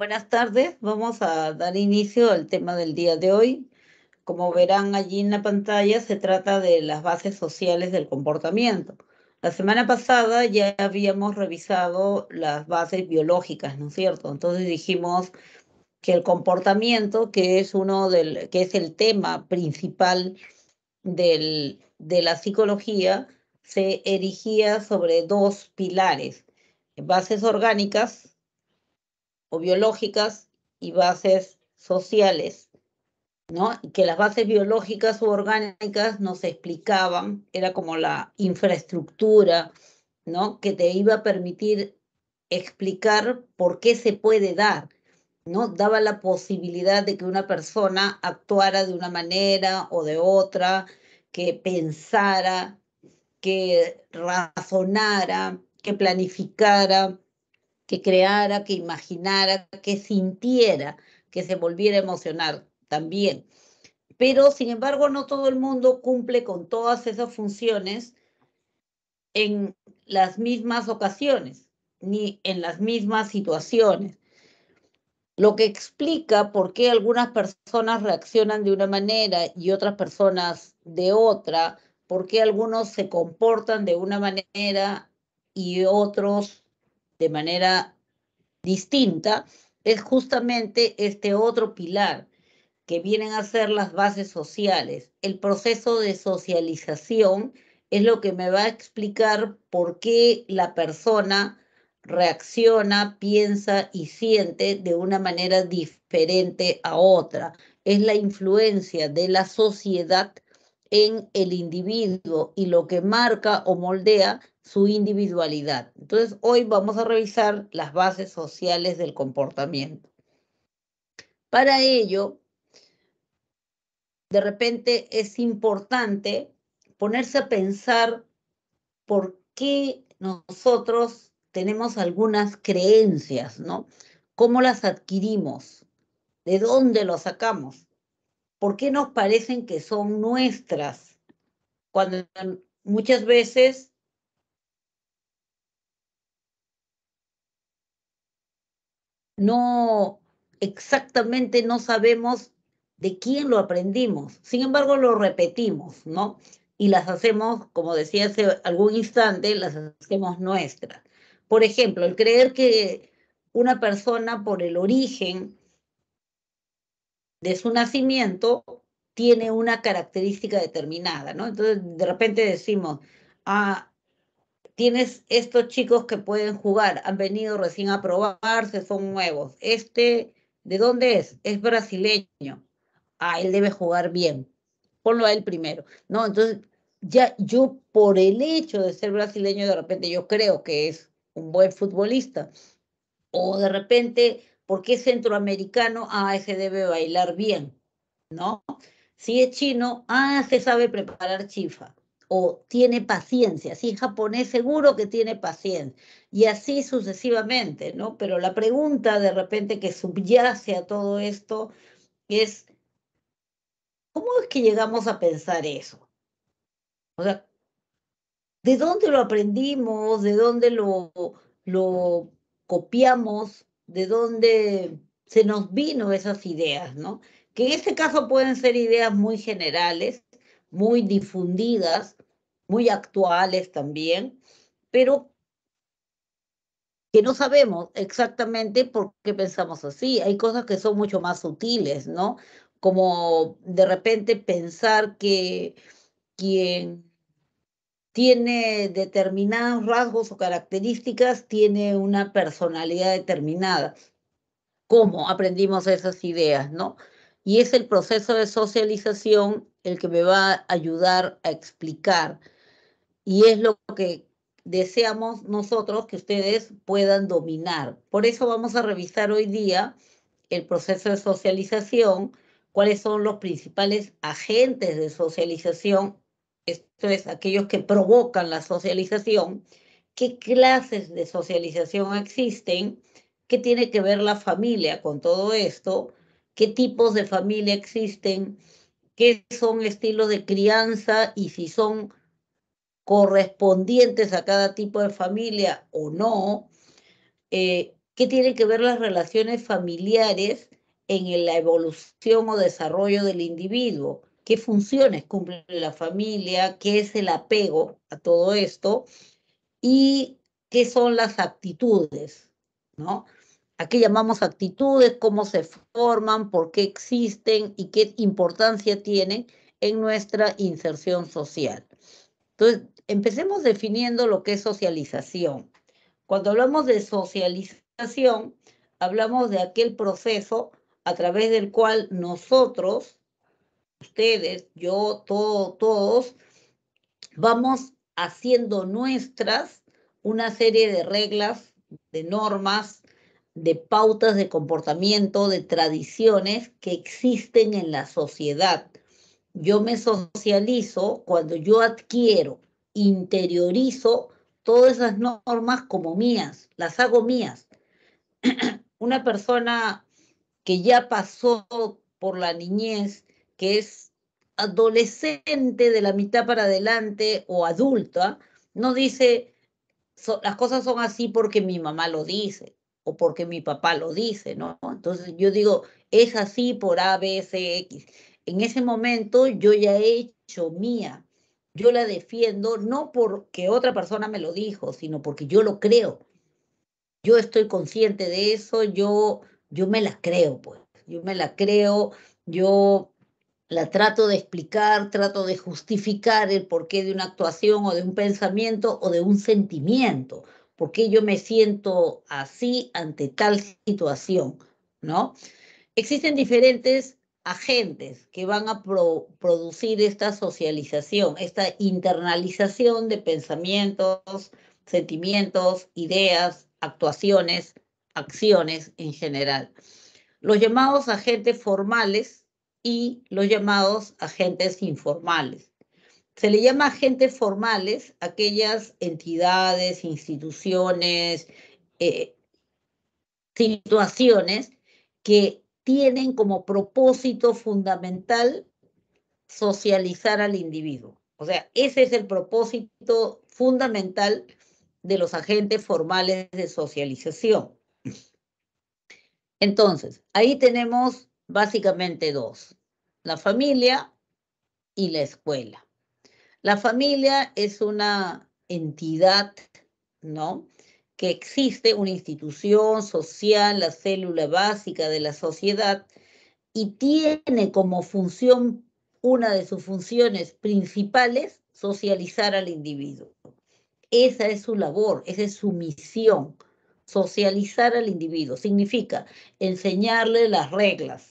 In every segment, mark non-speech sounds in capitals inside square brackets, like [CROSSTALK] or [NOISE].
Buenas tardes, vamos a dar inicio al tema del día de hoy. Como verán allí en la pantalla, se trata de las bases sociales del comportamiento. La semana pasada ya habíamos revisado las bases biológicas, ¿no es cierto? Entonces dijimos que el comportamiento, que es uno del, que es el tema principal del, de la psicología, se erigía sobre dos pilares, bases orgánicas o biológicas y bases sociales, ¿no? Que las bases biológicas o orgánicas nos explicaban, era como la infraestructura, ¿no? Que te iba a permitir explicar por qué se puede dar, ¿no? Daba la posibilidad de que una persona actuara de una manera o de otra, que pensara, que razonara, que planificara, que creara, que imaginara, que sintiera, que se volviera a emocionar también. Pero, sin embargo, no todo el mundo cumple con todas esas funciones en las mismas ocasiones, ni en las mismas situaciones. Lo que explica por qué algunas personas reaccionan de una manera y otras personas de otra, por qué algunos se comportan de una manera y otros de manera distinta, es justamente este otro pilar que vienen a ser las bases sociales. El proceso de socialización es lo que me va a explicar por qué la persona reacciona, piensa y siente de una manera diferente a otra. Es la influencia de la sociedad en el individuo y lo que marca o moldea su individualidad. Entonces, hoy vamos a revisar las bases sociales del comportamiento. Para ello, de repente es importante ponerse a pensar por qué nosotros tenemos algunas creencias, ¿no? ¿Cómo las adquirimos? ¿De dónde lo sacamos? ¿Por qué nos parecen que son nuestras? Cuando muchas veces no exactamente no sabemos de quién lo aprendimos. Sin embargo, lo repetimos, ¿no? Y las hacemos, como decía hace algún instante, las hacemos nuestras. Por ejemplo, el creer que una persona por el origen de su nacimiento tiene una característica determinada, ¿no? Entonces, de repente decimos, ah, tienes estos chicos que pueden jugar, han venido recién a probarse, son nuevos. Este, ¿de dónde es? Es brasileño. Ah, él debe jugar bien. Ponlo a él primero. No, entonces ya yo por el hecho de ser brasileño de repente yo creo que es un buen futbolista. O de repente, porque es centroamericano? Ah, ese debe bailar bien, ¿no? Si es chino, ah, se sabe preparar chifa o tiene paciencia. Si japonés, seguro que tiene paciencia. Y así sucesivamente, ¿no? Pero la pregunta de repente que subyace a todo esto es, ¿cómo es que llegamos a pensar eso? O sea, ¿de dónde lo aprendimos? ¿De dónde lo, lo copiamos? ¿De dónde se nos vino esas ideas, ¿no? Que en este caso pueden ser ideas muy generales, muy difundidas, muy actuales también, pero que no sabemos exactamente por qué pensamos así. Hay cosas que son mucho más sutiles, ¿no? Como de repente pensar que quien tiene determinados rasgos o características tiene una personalidad determinada. ¿Cómo aprendimos esas ideas, no? y es el proceso de socialización el que me va a ayudar a explicar. Y es lo que deseamos nosotros que ustedes puedan dominar. Por eso vamos a revisar hoy día el proceso de socialización, cuáles son los principales agentes de socialización, esto es, aquellos que provocan la socialización, qué clases de socialización existen, qué tiene que ver la familia con todo esto, qué tipos de familia existen, qué son estilos de crianza y si son correspondientes a cada tipo de familia o no, eh, qué tienen que ver las relaciones familiares en la evolución o desarrollo del individuo, qué funciones cumple la familia, qué es el apego a todo esto y qué son las actitudes, ¿no? Aquí llamamos actitudes? ¿Cómo se forman? ¿Por qué existen? ¿Y qué importancia tienen en nuestra inserción social? Entonces, empecemos definiendo lo que es socialización. Cuando hablamos de socialización, hablamos de aquel proceso a través del cual nosotros, ustedes, yo, todos, vamos haciendo nuestras una serie de reglas, de normas, de pautas de comportamiento, de tradiciones que existen en la sociedad. Yo me socializo cuando yo adquiero, interiorizo todas esas normas como mías, las hago mías. [CLEARS THROAT] Una persona que ya pasó por la niñez, que es adolescente de la mitad para adelante o adulta, no dice, las cosas son así porque mi mamá lo dice o porque mi papá lo dice, ¿no? Entonces yo digo, es así por A, B, C, X. En ese momento yo ya he hecho mía, yo la defiendo no porque otra persona me lo dijo, sino porque yo lo creo. Yo estoy consciente de eso, yo, yo me la creo, pues, yo me la creo, yo la trato de explicar, trato de justificar el porqué de una actuación o de un pensamiento o de un sentimiento. ¿Por qué yo me siento así ante tal situación? ¿No? Existen diferentes agentes que van a producir esta socialización, esta internalización de pensamientos, sentimientos, ideas, actuaciones, acciones en general. Los llamados agentes formales y los llamados agentes informales se le llama agentes formales, aquellas entidades, instituciones, eh, situaciones que tienen como propósito fundamental socializar al individuo. O sea, ese es el propósito fundamental de los agentes formales de socialización. Entonces, ahí tenemos básicamente dos, la familia y la escuela. La familia es una entidad, ¿no? Que existe una institución social, la célula básica de la sociedad, y tiene como función, una de sus funciones principales, socializar al individuo. Esa es su labor, esa es su misión. Socializar al individuo significa enseñarle las reglas,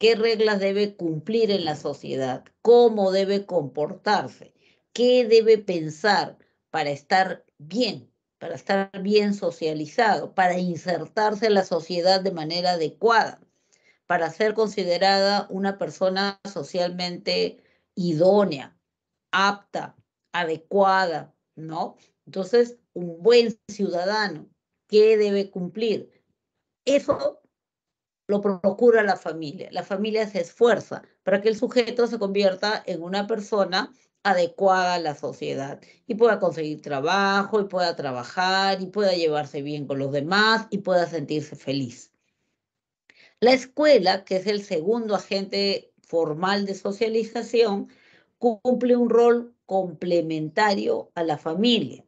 qué reglas debe cumplir en la sociedad, cómo debe comportarse, qué debe pensar para estar bien, para estar bien socializado, para insertarse en la sociedad de manera adecuada, para ser considerada una persona socialmente idónea, apta, adecuada, ¿no? Entonces, un buen ciudadano, ¿qué debe cumplir? Eso lo procura la familia. La familia se esfuerza para que el sujeto se convierta en una persona adecuada a la sociedad y pueda conseguir trabajo y pueda trabajar y pueda llevarse bien con los demás y pueda sentirse feliz. La escuela, que es el segundo agente formal de socialización, cumple un rol complementario a la familia.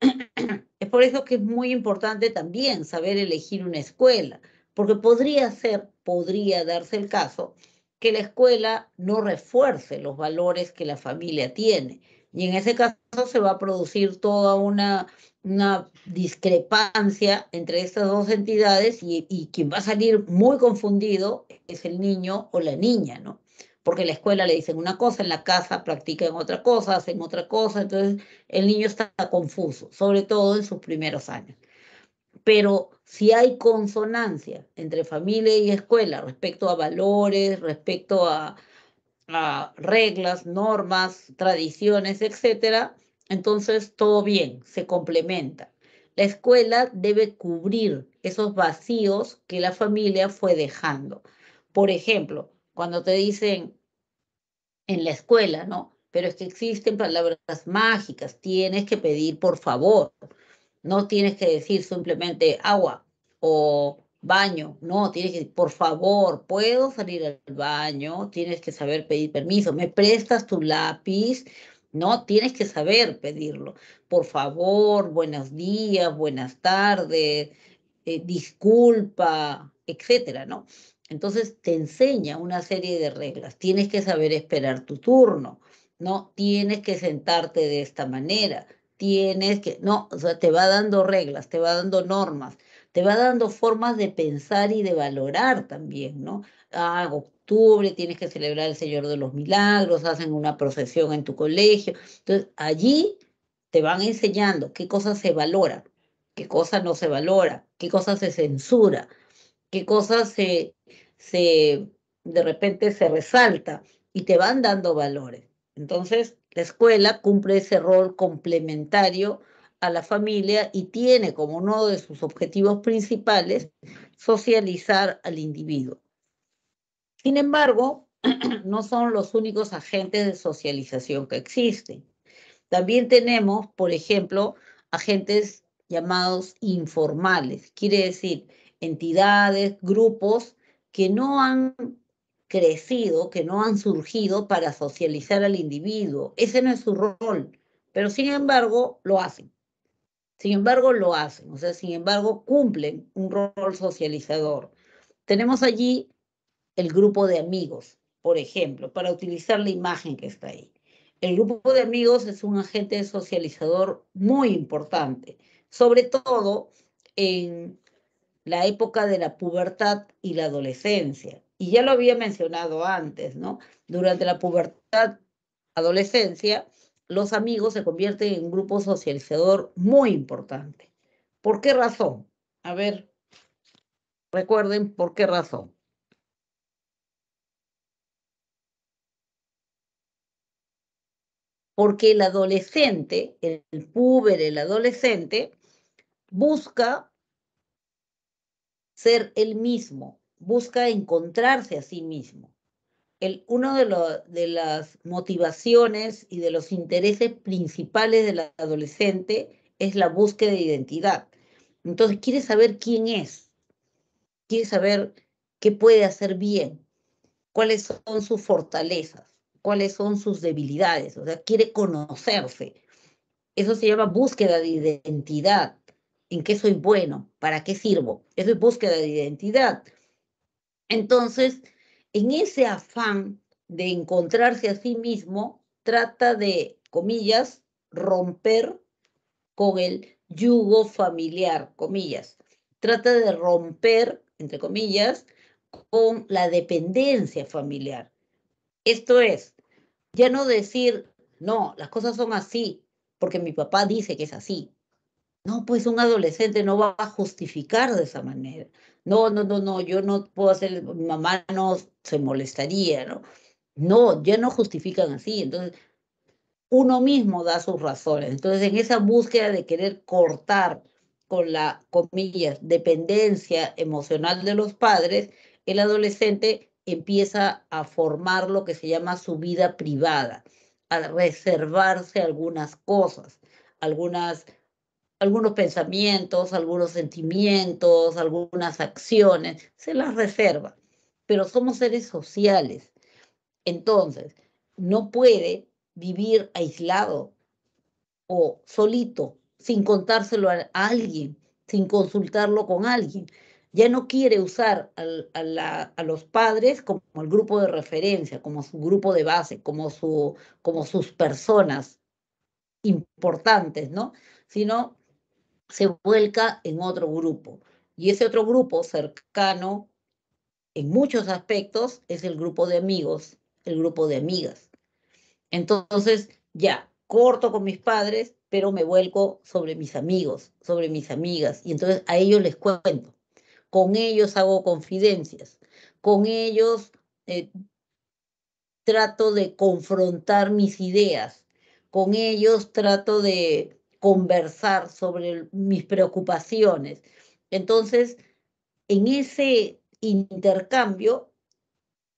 [CLEARS THROAT] Es por eso que es muy importante también saber elegir una escuela, porque podría ser, podría darse el caso, que la escuela no refuerce los valores que la familia tiene. Y en ese caso se va a producir toda una, una discrepancia entre estas dos entidades y, quien va a salir muy confundido es el niño o la niña, ¿no? porque la escuela le dicen una cosa, en la casa practican otra cosa, hacen otra cosa, entonces el niño está confuso, sobre todo en sus primeros años pero si hay consonancia entre familia y escuela respecto a valores, respecto a, reglas, normas, tradiciones, etc., entonces todo bien, se complementa. La escuela debe cubrir esos vacíos que la familia fue dejando. Por ejemplo, cuando te dicen en la escuela, ¿no? Pero es que existen palabras mágicas, tienes que pedir por favor. No tienes que decir simplemente agua o baño. No, tienes que, por favor, puedo salir al baño. Tienes que saber pedir permiso. ¿Me prestas tu lápiz? No, tienes que saber pedirlo. Por favor, buenos días, buenas tardes, eh, disculpa, etcétera, ¿no? Entonces te enseña una serie de reglas. Tienes que saber esperar tu turno, ¿no? Tienes que sentarte de esta manera tienes que, no, o sea, te va dando reglas, te va dando normas, te va dando formas de pensar y de valorar también, ¿no? Ah, octubre tienes que celebrar el Señor de los Milagros, hacen una procesión en tu colegio. Entonces, allí te van enseñando qué cosas se valora, qué cosas no se valora, qué cosas se censura, qué cosas se, se de repente se resalta y te van dando valores. Entonces, la escuela cumple ese rol complementario a la familia y tiene como uno de sus objetivos principales socializar al individuo. Sin embargo, [CLEARS THROAT] no son los únicos agentes de socialización que existen. También tenemos, por ejemplo, agentes llamados informales, quiere decir entidades, grupos que no han crecido, que no han surgido para socializar al individuo. Ese no es su rol, pero sin embargo lo hacen. Sin embargo lo hacen, o sea, sin embargo cumplen un rol socializador. Tenemos allí el grupo de amigos, por ejemplo, para utilizar la imagen que está ahí. El grupo de amigos es un agente socializador muy importante, sobre todo en la época de la pubertad y la adolescencia y ya lo había mencionado antes, ¿no? Durante la pubertad, adolescencia, los amigos se convierten en un grupo socializador muy importante. ¿Por qué razón? A ver, recuerden por qué razón. Porque el adolescente, el puber, el adolescente, busca ser el mismo, busca encontrarse a sí mismo. El, uno de, de las motivaciones y de los intereses principales del adolescente es la búsqueda de identidad. Entonces quiere saber quién es, quiere saber qué puede hacer bien, cuáles son sus fortalezas, cuáles son sus debilidades, o sea, quiere conocerse. Eso se llama búsqueda de identidad. ¿En qué soy bueno? ¿Para qué sirvo? Eso es búsqueda de identidad. Entonces, en ese afán de encontrarse a sí mismo, trata de, comillas, romper con el yugo familiar, comillas. Trata de romper, entre comillas, con la dependencia familiar. Esto es, ya no decir, no, las cosas son así, porque mi papá dice que es así, no, pues un adolescente no va a justificar de esa manera. No, no, no, no, yo no puedo hacer, mi mamá no se molestaría, ¿no? No, ya no justifican así. Entonces, uno mismo da sus razones. Entonces, en esa búsqueda de querer cortar con la, comillas, dependencia emocional de los padres, el adolescente empieza a formar lo que se llama su vida privada, a reservarse algunas cosas, algunas algunos pensamientos, algunos sentimientos, algunas acciones, se las reserva, pero somos seres sociales. Entonces, no puede vivir aislado o solito, sin contárselo a alguien, sin consultarlo con alguien. Ya no quiere usar a, los padres como el grupo de referencia, como su grupo de base, como, como sus personas importantes, ¿no? Sino se vuelca en otro grupo. Y ese otro grupo cercano, en muchos aspectos, es el grupo de amigos, el grupo de amigas. Entonces, ya, corto con mis padres, pero me vuelco sobre mis amigos, sobre mis amigas. Y entonces a ellos les cuento. Con ellos hago confidencias. Con ellos eh, trato de confrontar mis ideas. Con ellos trato de conversar sobre mis preocupaciones. Entonces, en ese intercambio,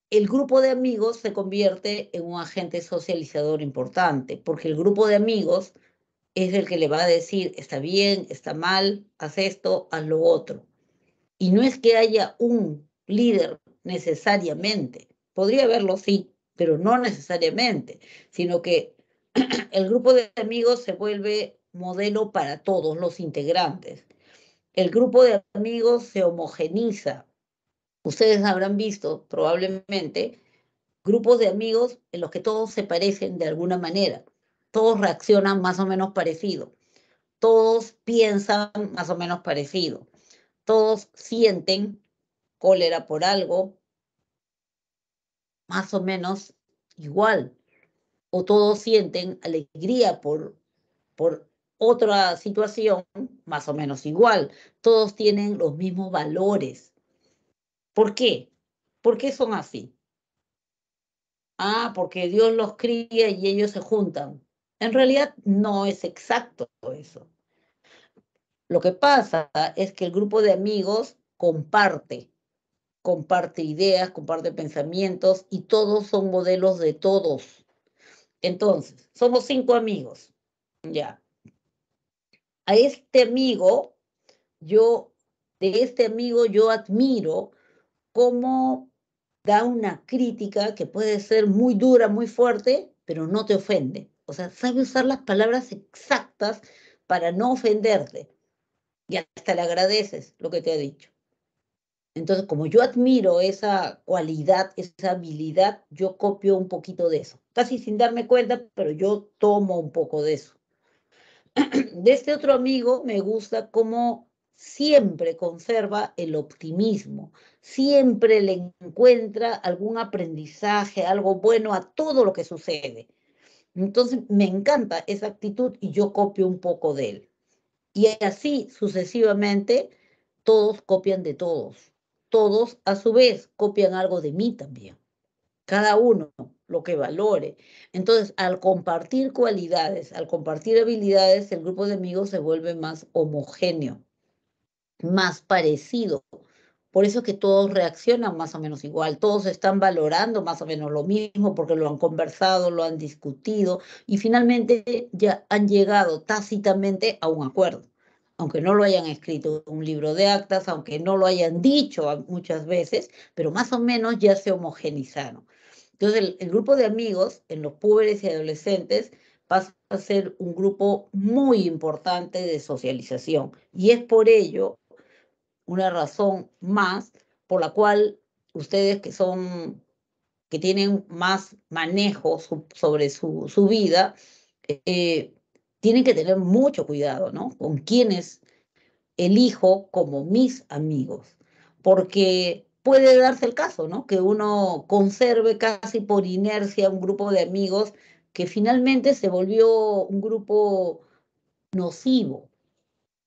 el grupo de amigos se convierte en un agente socializador importante, porque el grupo de amigos es el que le va a decir, está bien, está mal, haz esto, haz lo otro. Y no es que haya un líder necesariamente, podría haberlo sí, pero no necesariamente, sino que [CLEARS THROAT] el grupo de amigos se vuelve modelo para todos los integrantes. El grupo de amigos se homogeniza. Ustedes habrán visto probablemente grupos de amigos en los que todos se parecen de alguna manera. Todos reaccionan más o menos parecido. Todos piensan más o menos parecido. Todos sienten cólera por algo más o menos igual. O todos sienten alegría por, por otra situación más o menos igual. Todos tienen los mismos valores. ¿Por qué? ¿Por qué son así? Ah, porque Dios los cría y ellos se juntan. En realidad no es exacto eso. Lo que pasa es que el grupo de amigos comparte, comparte ideas, comparte pensamientos y todos son modelos de todos. Entonces, somos cinco amigos. Ya a este amigo, yo, de este amigo yo admiro cómo da una crítica que puede ser muy dura, muy fuerte, pero no te ofende. O sea, sabe usar las palabras exactas para no ofenderte. Y hasta le agradeces lo que te ha dicho. Entonces, como yo admiro esa cualidad, esa habilidad, yo copio un poquito de eso. Casi sin darme cuenta, pero yo tomo un poco de eso de este otro amigo me gusta cómo siempre conserva el optimismo, siempre le encuentra algún aprendizaje, algo bueno a todo lo que sucede. Entonces me encanta esa actitud y yo copio un poco de él. Y así sucesivamente, todos copian de todos. Todos a su vez copian algo de mí también. Cada uno lo que valore. Entonces, al compartir cualidades, al compartir habilidades, el grupo de amigos se vuelve más homogéneo, más parecido. Por eso es que todos reaccionan más o menos igual, todos están valorando más o menos lo mismo porque lo han conversado, lo han discutido y finalmente ya han llegado tácitamente a un acuerdo, aunque no lo hayan escrito un libro de actas, aunque no lo hayan dicho muchas veces, pero más o menos ya se homogenizaron. Entonces, el, grupo de amigos en los pobres y adolescentes pasa a ser un grupo muy importante de socialización y es por ello una razón más por la cual ustedes que son que tienen más manejo sobre su, vida, eh, tienen que tener mucho cuidado, ¿no? Con quienes elijo como mis amigos, porque puede darse el caso, ¿no? Que uno conserve casi por inercia un grupo de amigos que finalmente se volvió un grupo nocivo,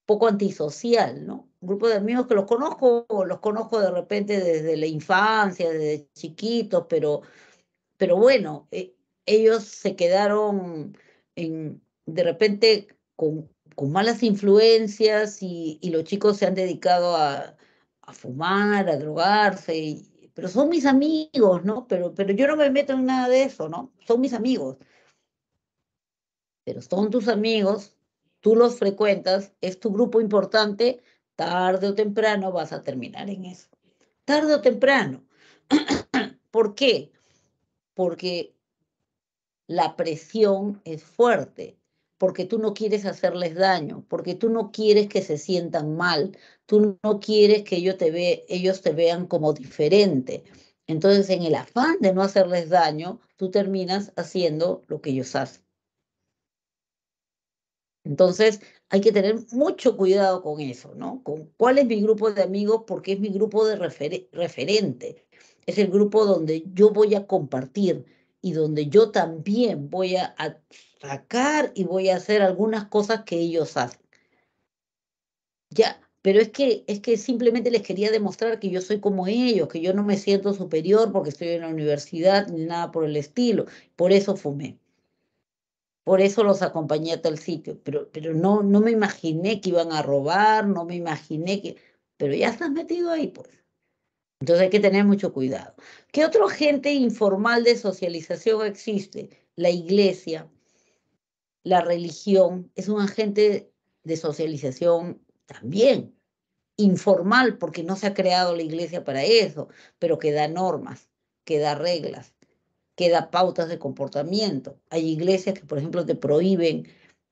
poco antisocial, ¿no? Un grupo de amigos que los conozco, los conozco de repente desde la infancia, desde chiquitos, pero, pero bueno, eh, ellos se quedaron en, de repente con, malas influencias y los chicos se han dedicado a, a fumar, a drogarse, y, pero son mis amigos, ¿no? Pero, pero yo no me meto en nada de eso, ¿no? Son mis amigos. Pero son tus amigos, tú los frecuentas, es tu grupo importante, tarde o temprano vas a terminar en eso. Tarde o temprano. [CLEARS THROAT] ¿Por qué? Porque la presión es fuerte porque tú no quieres hacerles daño, porque tú no quieres que se sientan mal, tú no quieres que ellos te, ellos te vean como diferente. Entonces, en el afán de no hacerles daño, tú terminas haciendo lo que ellos hacen. Entonces, hay que tener mucho cuidado con eso, ¿no? Con cuál es mi grupo de amigos, porque es mi grupo de referente. Es el grupo donde yo voy a compartir y donde yo también voy a y voy a hacer algunas cosas que ellos hacen. Ya, pero es que, es que simplemente les quería demostrar que yo soy como ellos, que yo no me siento superior porque estoy en la universidad ni nada por el estilo. Por eso fumé. Por eso los acompañé a tal sitio. Pero, pero no, no me imaginé que iban a robar, no me imaginé que... Pero ya estás metido ahí, pues. Entonces hay que tener mucho cuidado. ¿Qué otro gente informal de socialización existe? La iglesia, la religión es un agente de socialización también, informal, porque no se ha creado la iglesia para eso, pero que da normas, que da reglas, que da pautas de comportamiento. Hay iglesias que, por ejemplo, te prohíben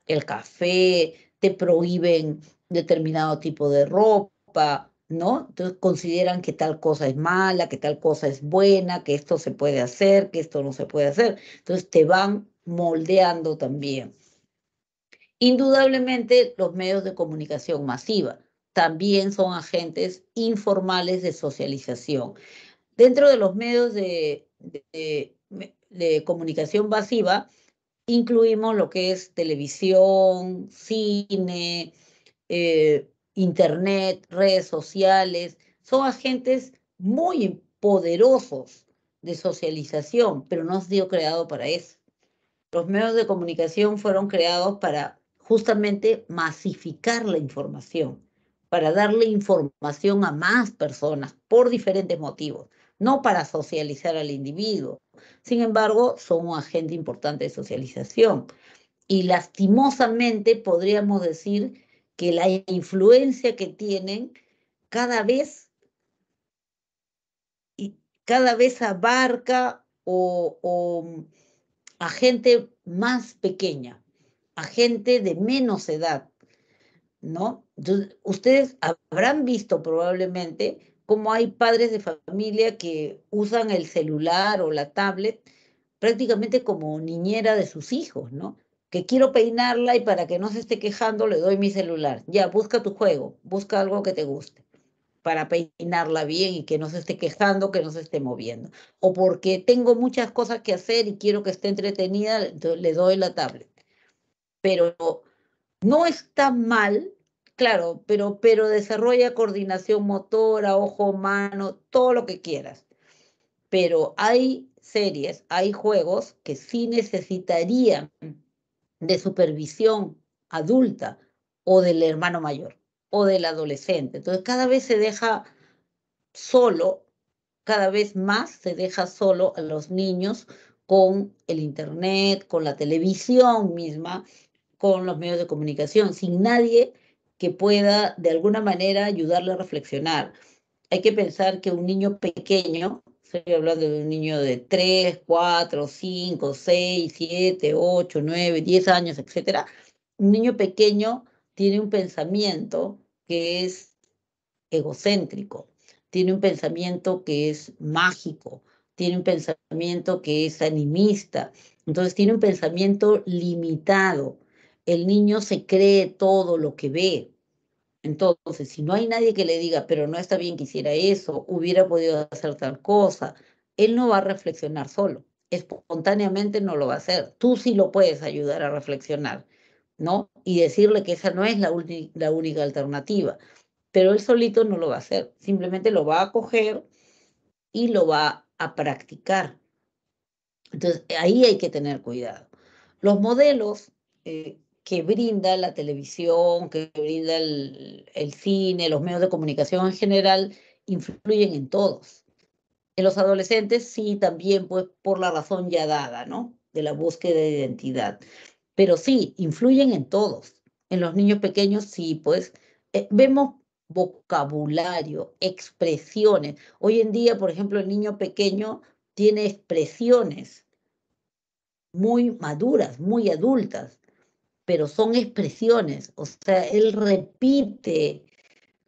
el café, te prohíben determinado tipo de ropa, ¿no? Entonces consideran que tal cosa es mala, que tal cosa es buena, que esto se puede hacer, que esto no se puede hacer. Entonces te van moldeando también. Indudablemente, los medios de comunicación masiva también son agentes informales de socialización. Dentro de los medios de, comunicación masiva, incluimos lo que es televisión, cine, eh, internet, redes sociales. Son agentes muy poderosos de socialización, pero no se sido creado para eso. Los medios de comunicación fueron creados para justamente masificar la información, para darle información a más personas por diferentes motivos, no para socializar al individuo. Sin embargo, son un agente importante de socialización. Y lastimosamente podríamos decir que la influencia que tienen cada vez cada vez abarca o mm, a gente más pequeña a gente de menos edad, ¿no? ustedes habrán visto probablemente cómo hay padres de familia que usan el celular o la tablet prácticamente como niñera de sus hijos, ¿no? Que quiero peinarla y para que no se esté quejando le doy mi celular. Ya, busca tu juego, busca algo que te guste para peinarla bien y que no se esté quejando, que no se esté moviendo. O porque tengo muchas cosas que hacer y quiero que esté entretenida, le doy la tablet pero no está mal, claro, pero, pero desarrolla coordinación motora, ojo mano, todo lo que quieras. Pero hay series, hay juegos que sí necesitarían de supervisión adulta o del hermano mayor o del adolescente. Entonces cada vez se deja solo, cada vez más se deja solo a los niños con el Internet, con la televisión misma, con los medios de comunicación, sin nadie que pueda de alguna manera ayudarle a reflexionar. Hay que pensar que un niño pequeño, estoy hablando de un niño de 3, 4, 5, 6, 7, 8, 9, 10 años, etc. Un niño pequeño tiene un pensamiento que es egocéntrico, tiene un pensamiento que es mágico, tiene un pensamiento que es animista, entonces tiene un pensamiento limitado el niño se cree todo lo que ve. Entonces, si no hay nadie que le diga, pero no está bien que hiciera eso, hubiera podido hacer tal cosa, él no va a reflexionar solo. Espontáneamente no lo va a hacer. Tú sí lo puedes ayudar a reflexionar, ¿no? Y decirle que esa no es la, única alternativa. Pero él solito no lo va a hacer. Simplemente lo va a coger y lo va a practicar. Entonces, ahí hay que tener cuidado. Los modelos eh, que brinda la televisión, que brinda el, cine, los medios de comunicación en general, influyen en todos. En los adolescentes sí, también pues por la razón ya dada, ¿no? De la búsqueda de identidad. Pero sí, influyen en todos. En los niños pequeños sí, pues eh, vemos vocabulario, expresiones. Hoy en día, por ejemplo, el niño pequeño tiene expresiones muy maduras, muy adultas pero son expresiones, o sea, él repite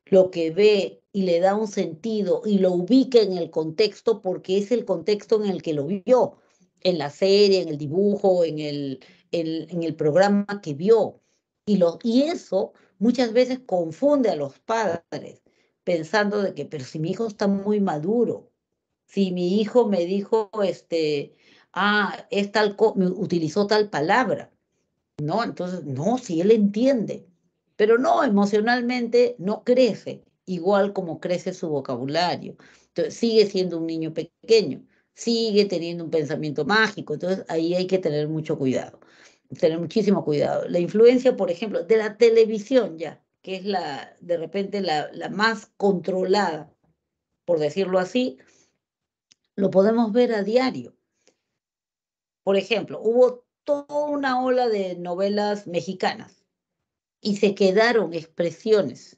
lo que ve y le da un sentido y lo ubica en el contexto porque es el contexto en el que lo vio, en la serie, en el dibujo, en el, en el programa que vio. Y, lo, y eso muchas veces confunde a los padres pensando de que, pero si mi hijo está muy maduro, si mi hijo me dijo, este, ah, es tal, utilizó tal palabra, ¿no? Entonces, no, si él entiende, pero no, emocionalmente no crece, igual como crece su vocabulario. Entonces, sigue siendo un niño pequeño, sigue teniendo un pensamiento mágico, entonces ahí hay que tener mucho cuidado, tener muchísimo cuidado. La influencia, por ejemplo, de la televisión ya, que es la, de repente, la, la más controlada, por decirlo así, lo podemos ver a diario. Por ejemplo, hubo toda una ola de novelas mexicanas y se quedaron expresiones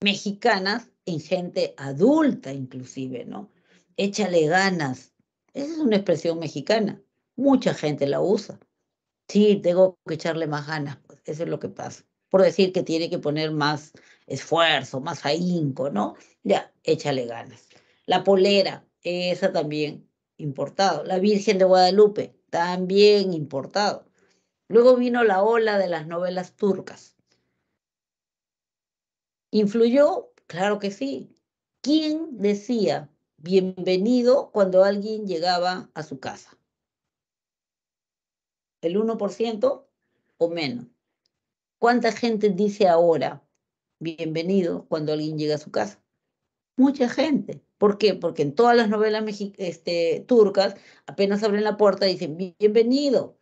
mexicanas en gente adulta inclusive, ¿no? Échale ganas. Esa es una expresión mexicana. Mucha gente la usa. Sí, tengo que echarle más ganas. Pues, eso es lo que pasa. Por decir que tiene que poner más esfuerzo, más ahínco, ¿no? Ya, échale ganas. La polera, esa también, importado. La Virgen de Guadalupe, también importado. Luego vino la ola de las novelas turcas. ¿Influyó? Claro que sí. ¿Quién decía bienvenido cuando alguien llegaba a su casa? ¿El 1% o menos? ¿Cuánta gente dice ahora bienvenido cuando alguien llega a su casa? Mucha gente. ¿Por qué? Porque en todas las novelas este, turcas apenas abren la puerta y dicen, bienvenido.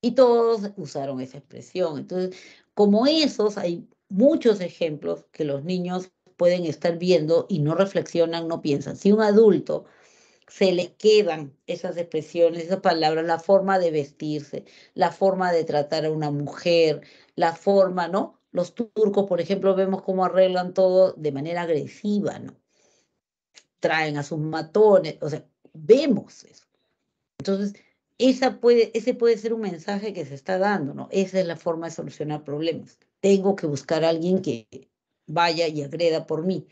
Y todos usaron esa expresión. Entonces, como esos, hay muchos ejemplos que los niños pueden estar viendo y no reflexionan, no piensan. Si un adulto se le quedan esas expresiones, esas palabras, la forma de vestirse, la forma de tratar a una mujer, la forma, ¿no? Los turcos, por ejemplo, vemos cómo arreglan todo de manera agresiva, ¿no? traen a sus matones, o sea, vemos eso. Entonces, esa puede, ese puede ser un mensaje que se está dando, ¿no? Esa es la forma de solucionar problemas. Tengo que buscar a alguien que vaya y agreda por mí,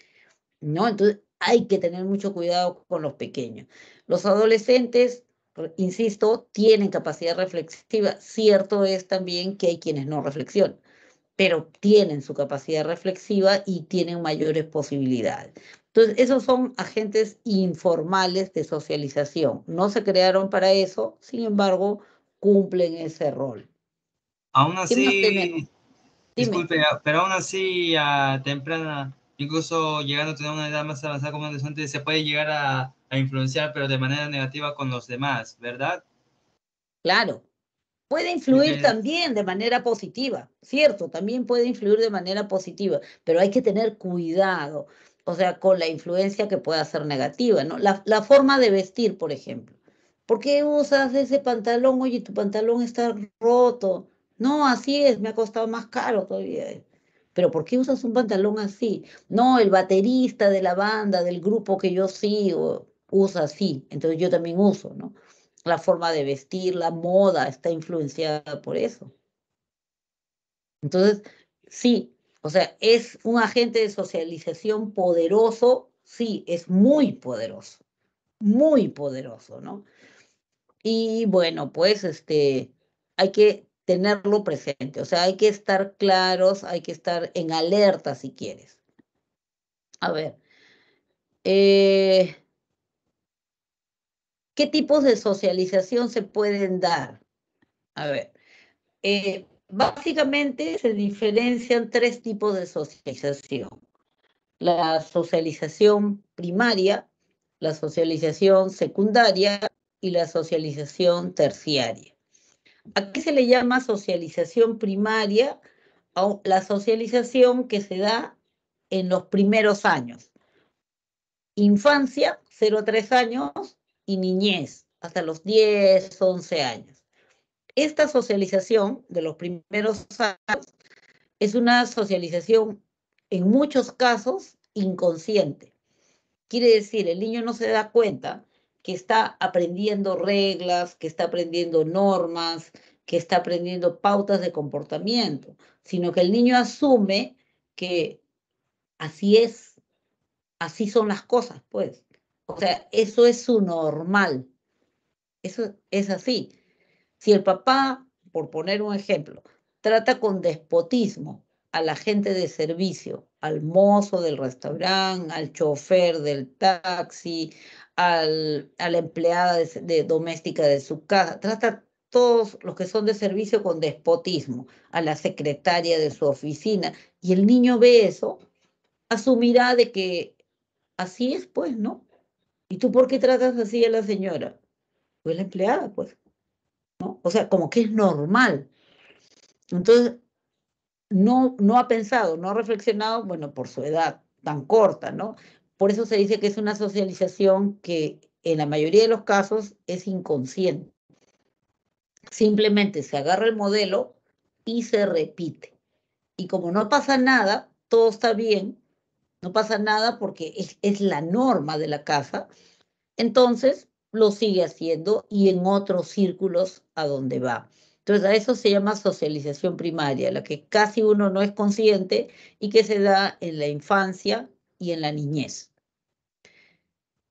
¿no? Entonces, hay que tener mucho cuidado con los pequeños. Los adolescentes, insisto, tienen capacidad reflexiva. Cierto es también que hay quienes no reflexionan, pero tienen su capacidad reflexiva y tienen mayores posibilidades. Entonces, esos son agentes informales de socialización. No se crearon para eso, sin embargo, cumplen ese rol. Aún así, disculpe, ah, pero aún así a temprana, incluso llegando a tener una edad más avanzada como antes, se puede llegar a, a influenciar, pero de manera negativa con los demás, ¿verdad? Claro, Puede influir también de manera positiva, ¿cierto? También puede influir de manera positiva, pero hay que tener cuidado o sea, con la influencia que pueda ser negativa, ¿no? La, la forma de vestir, por ejemplo. ¿Por qué usas ese pantalón? Oye, tu pantalón está roto. No, así es, me ha costado más caro todavía. Pero ¿por qué usas un pantalón así? No, el baterista de la banda, del grupo que yo sigo, usa así. Entonces yo también uso, ¿no? La forma de vestir, la moda está influenciada por eso. Entonces, sí, o sea, es un agente de socialización poderoso, sí, es muy poderoso, muy poderoso, ¿no? Y bueno, pues este, hay que tenerlo presente, o sea, hay que estar claros, hay que estar en alerta si quieres. A ver, eh, ¿qué tipos de socialización se pueden dar? A ver, eh, Básicamente se diferencian tres tipos de socialización. La socialización primaria, la socialización secundaria y la socialización terciaria. Aquí se le llama socialización primaria? A la socialización que se da en los primeros años. Infancia, 0 a 3 años, y niñez, hasta los 10, 11 años esta socialización de los primeros años es una socialización en muchos casos inconsciente. Quiere decir, el niño no se da cuenta que está aprendiendo reglas, que está aprendiendo normas, que está aprendiendo pautas de comportamiento, sino que el niño asume que así es, así son las cosas, pues. O sea, eso es su normal. Eso es así. Si el papá, por poner un ejemplo, trata con despotismo a la gente de servicio, al mozo del restaurante, al chofer del taxi, al, a la empleada de, doméstica de su casa, trata todos los que son de servicio con despotismo, a la secretaria de su oficina, y el niño ve eso, asumirá de que así es, pues, ¿no? ¿Y tú por qué tratas así a la señora? Pues la empleada, pues. O sea, como que es normal. Entonces, no, no ha pensado, no ha reflexionado, bueno, por su edad tan corta, ¿no? Por eso se dice que es una socialización que en la mayoría de los casos es inconsciente. Simplemente se agarra el modelo y se repite. Y como no pasa nada, todo está bien, no pasa nada porque es, es la norma de la casa, entonces lo sigue haciendo y en otros círculos a donde va. Entonces, a eso se llama socialización primaria, la que casi uno no es consciente y que se da en la infancia y en la niñez.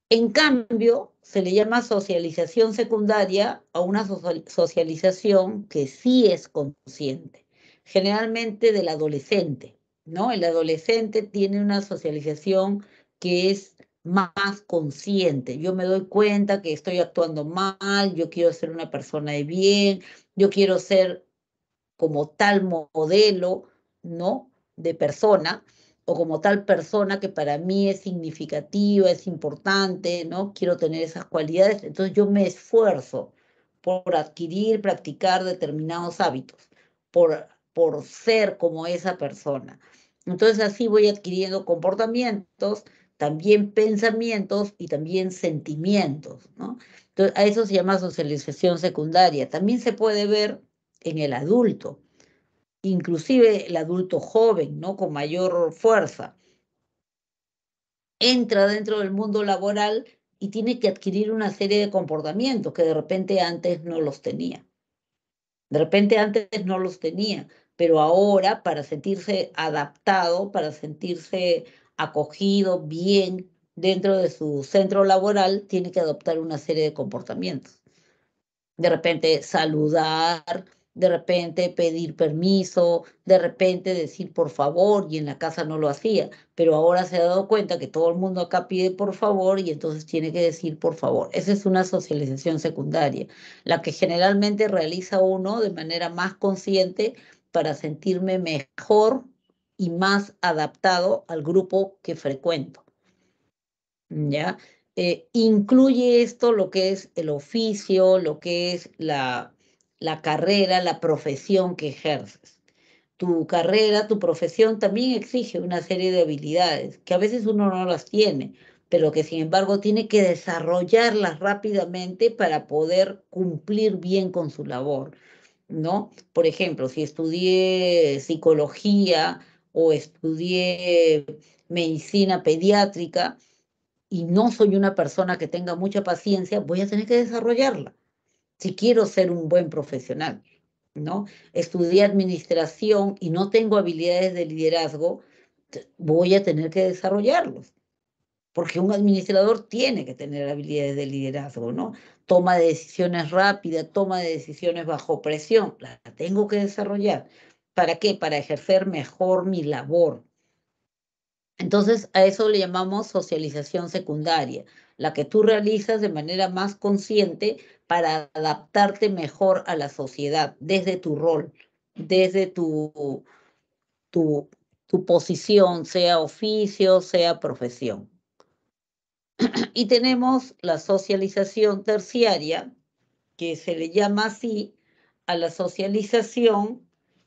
En cambio, se le llama socialización secundaria a una socialización que sí es consciente, generalmente del adolescente, ¿no? El adolescente tiene una socialización que es más consciente. Yo me doy cuenta que estoy actuando mal, yo quiero ser una persona de bien, yo quiero ser como tal modelo, ¿no? De persona o como tal persona que para mí es significativa, es importante, ¿no? Quiero tener esas cualidades, entonces yo me esfuerzo por adquirir, practicar determinados hábitos, por, por ser como esa persona. Entonces así voy adquiriendo comportamientos también pensamientos y también sentimientos, ¿no? Entonces, a eso se llama socialización secundaria. También se puede ver en el adulto, inclusive el adulto joven, ¿no? Con mayor fuerza. Entra dentro del mundo laboral y tiene que adquirir una serie de comportamientos que de repente antes no los tenía. De repente antes no los tenía, pero ahora para sentirse adaptado, para sentirse acogido bien dentro de su centro laboral, tiene que adoptar una serie de comportamientos. De repente saludar, de repente pedir permiso, de repente decir por favor, y en la casa no lo hacía, pero ahora se ha dado cuenta que todo el mundo acá pide por favor y entonces tiene que decir por favor. Esa es una socialización secundaria, la que generalmente realiza uno de manera más consciente para sentirme mejor y más adaptado al grupo que frecuento. ¿Ya? Eh, incluye esto lo que es el oficio, lo que es la, la carrera, la profesión que ejerces. Tu carrera, tu profesión también exige una serie de habilidades que a veces uno no las tiene, pero que sin embargo tiene que desarrollarlas rápidamente para poder cumplir bien con su labor, ¿no? Por ejemplo, si estudié psicología, o estudié eh, medicina pediátrica y no soy una persona que tenga mucha paciencia, voy a tener que desarrollarla si quiero ser un buen profesional. ¿no? Estudié administración y no tengo habilidades de liderazgo, voy a tener que desarrollarlos. Porque un administrador tiene que tener habilidades de liderazgo, ¿no? Toma de decisiones rápida, toma de decisiones bajo presión, la tengo que desarrollar. ¿Para qué? Para ejercer mejor mi labor. Entonces, a eso le llamamos socialización secundaria, la que tú realizas de manera más consciente para adaptarte mejor a la sociedad, desde tu rol, desde tu, tu, tu posición, sea oficio, sea profesión. Y tenemos la socialización terciaria, que se le llama así a la socialización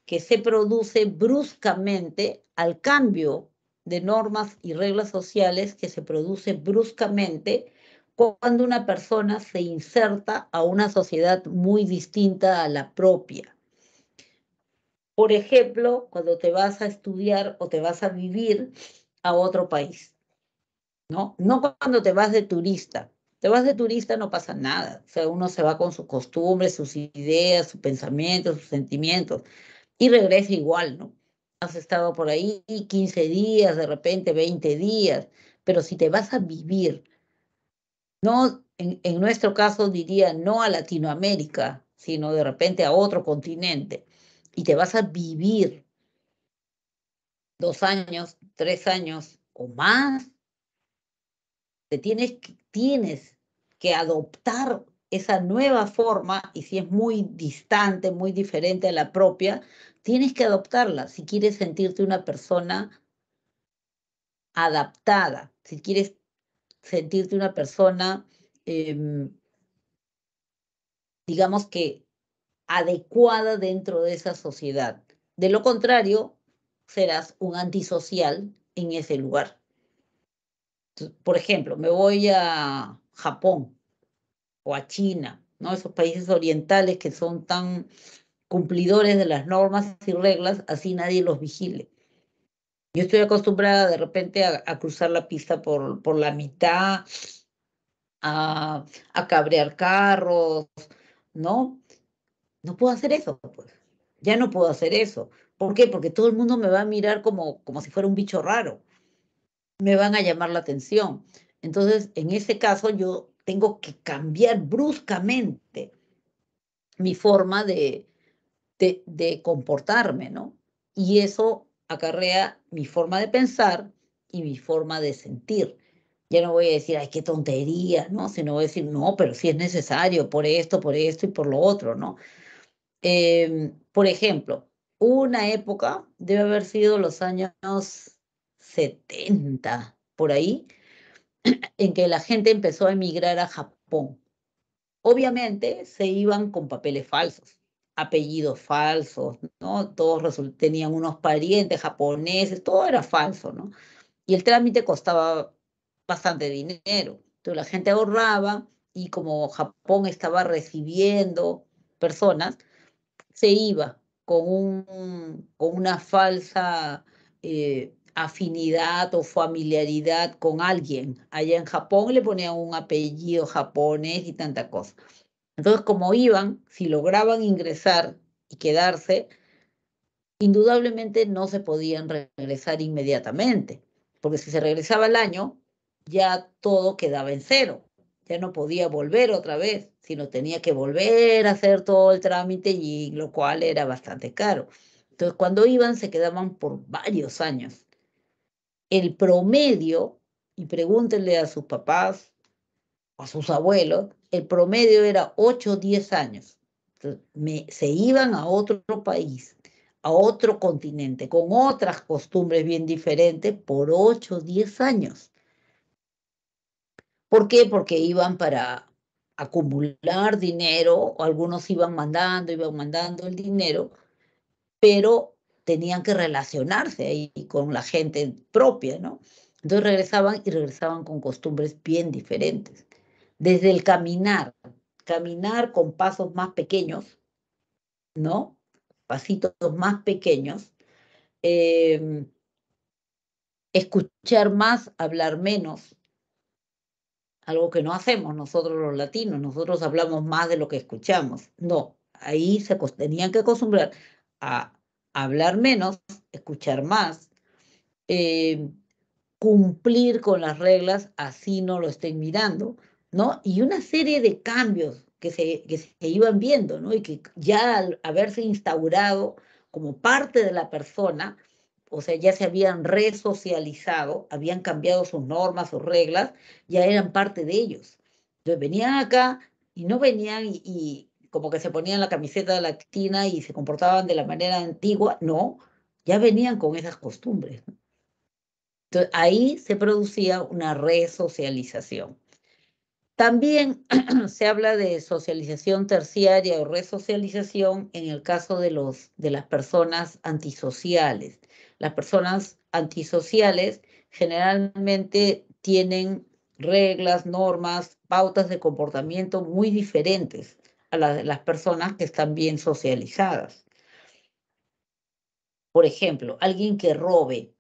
que se produce bruscamente al cambio de normas y reglas sociales que se produce bruscamente cuando una persona se inserta a una sociedad muy distinta a la propia. Por ejemplo, cuando te vas a estudiar o te vas a vivir a otro país, ¿no? No cuando te vas de turista. Te vas de turista no pasa nada. O sea, uno se va con sus costumbres, sus ideas, sus pensamientos, sus sentimientos y regresa igual, ¿no? Has estado por ahí 15 días, de repente 20 días, pero si te vas a vivir, no, en, nuestro caso diría no a Latinoamérica, sino de repente a otro continente, y te vas a vivir dos años, tres años o más, te tienes, tienes que adoptar esa nueva forma, y si es muy distante, muy diferente a la propia, tienes que adoptarla si quieres sentirte una persona adaptada, si quieres sentirte una persona, em, digamos que adecuada dentro de esa sociedad. De lo contrario, serás un antisocial en ese lugar. Por ejemplo, me voy a Japón a China, ¿no? Esos países orientales que son tan cumplidores de las normas y reglas, así nadie los vigile. Yo estoy acostumbrada de repente a, cruzar la pista por, por la mitad, a, cabrear carros, ¿no? No puedo hacer eso, pues. Ya no puedo hacer eso. ¿Por qué? Porque todo el mundo me va a mirar como, como si fuera un bicho raro. Me van a llamar la atención. Entonces, en ese caso, yo tengo que cambiar bruscamente mi forma de, de, comportarme, ¿no? Y eso acarrea mi forma de pensar y mi forma de sentir. Ya no voy a decir, ay, qué tontería, ¿no? Sino voy a decir, no, pero sí es necesario por esto, por esto y por lo otro, ¿no? Em, por ejemplo, una época, debe haber sido los años 70, por ahí, en que la gente empezó a emigrar a Japón. Obviamente se iban con papeles falsos, apellidos falsos, ¿no? Todos tenían unos parientes japoneses, todo era falso, ¿no? Y el trámite costaba bastante dinero. Entonces la gente ahorraba y como Japón estaba recibiendo personas, se iba con, un, con una falsa eh, afinidad o familiaridad con alguien. Allá en Japón le ponían un apellido japonés y tanta cosa. Entonces, como iban, si lograban ingresar y quedarse, indudablemente no se podían regresar inmediatamente, porque si se regresaba el año, ya todo quedaba en cero, ya no podía volver otra vez, sino tenía que volver a hacer todo el trámite y lo cual era bastante caro. Entonces, cuando iban, se quedaban por varios años el promedio, y pregúntenle a sus papás, a sus abuelos, el promedio era 8 o 10 años. se iban a otro país, a otro continente, con otras costumbres bien diferentes por 8 o 10 años. ¿Por qué? Porque iban para acumular dinero, o algunos iban mandando, iban mandando el dinero, pero tenían que relacionarse ahí con la gente propia, ¿no? Entonces regresaban y regresaban con costumbres bien diferentes. Desde el caminar, caminar con pasos más pequeños, ¿no? Pasitos más pequeños. Em, escuchar más, hablar menos. Algo que no hacemos nosotros los latinos, nosotros hablamos más de lo que escuchamos. No, ahí se tenían que acostumbrar a hablar menos, escuchar más, eh, cumplir con las reglas, así no lo estén mirando, ¿no? Y una serie de cambios que se, iban viendo, ¿no? Y que ya al haberse instaurado como parte de la persona, o sea, ya se habían resocializado, habían cambiado sus normas, sus reglas, ya eran parte de ellos. Entonces venían acá y no venían y como que se ponían la camiseta latina y se comportaban de la manera antigua, no, ya venían con esas costumbres. Entonces, ahí se producía una resocialización. También [CLEARS THROAT] se habla de socialización terciaria o resocialización en el caso de, los, de las personas antisociales. Las personas antisociales generalmente tienen reglas, normas, pautas de comportamiento muy diferentes a las personas que están bien socializadas. Por ejemplo, alguien que robe,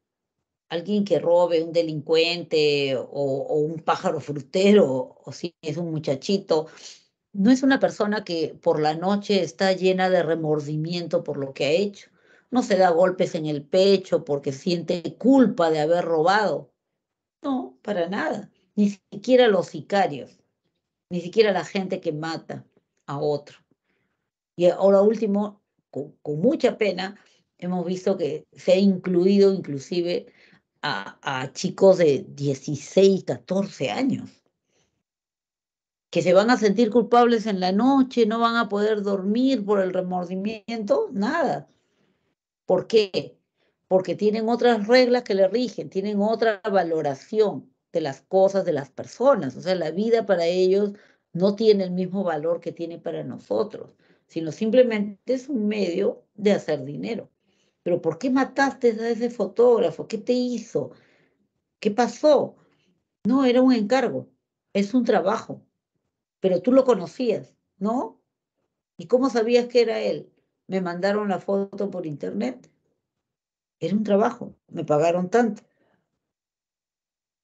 alguien que robe, un delincuente o un pájaro frutero, o si es un muchachito, no es una persona que por la noche está llena de remordimiento por lo que ha hecho. No se da golpes en el pecho porque siente culpa de haber robado. No, para nada. Ni siquiera los sicarios, ni siquiera la gente que mata a otro. Y ahora último, con, mucha pena, hemos visto que se ha incluido inclusive a, chicos de 16, 14 años, que se van a sentir culpables en la noche, no van a poder dormir por el remordimiento, nada. ¿Por qué? Porque tienen otras reglas que le rigen, tienen otra valoración de las cosas, de las personas. O sea, la vida para ellos no tiene el mismo valor que tiene para nosotros, sino simplemente es un medio de hacer dinero. Pero ¿por qué mataste a ese fotógrafo? ¿Qué te hizo? ¿Qué pasó? No, era un encargo, es un trabajo, pero tú lo conocías, ¿no? ¿Y cómo sabías que era él? Me mandaron la foto por internet. Era un trabajo, me pagaron tanto.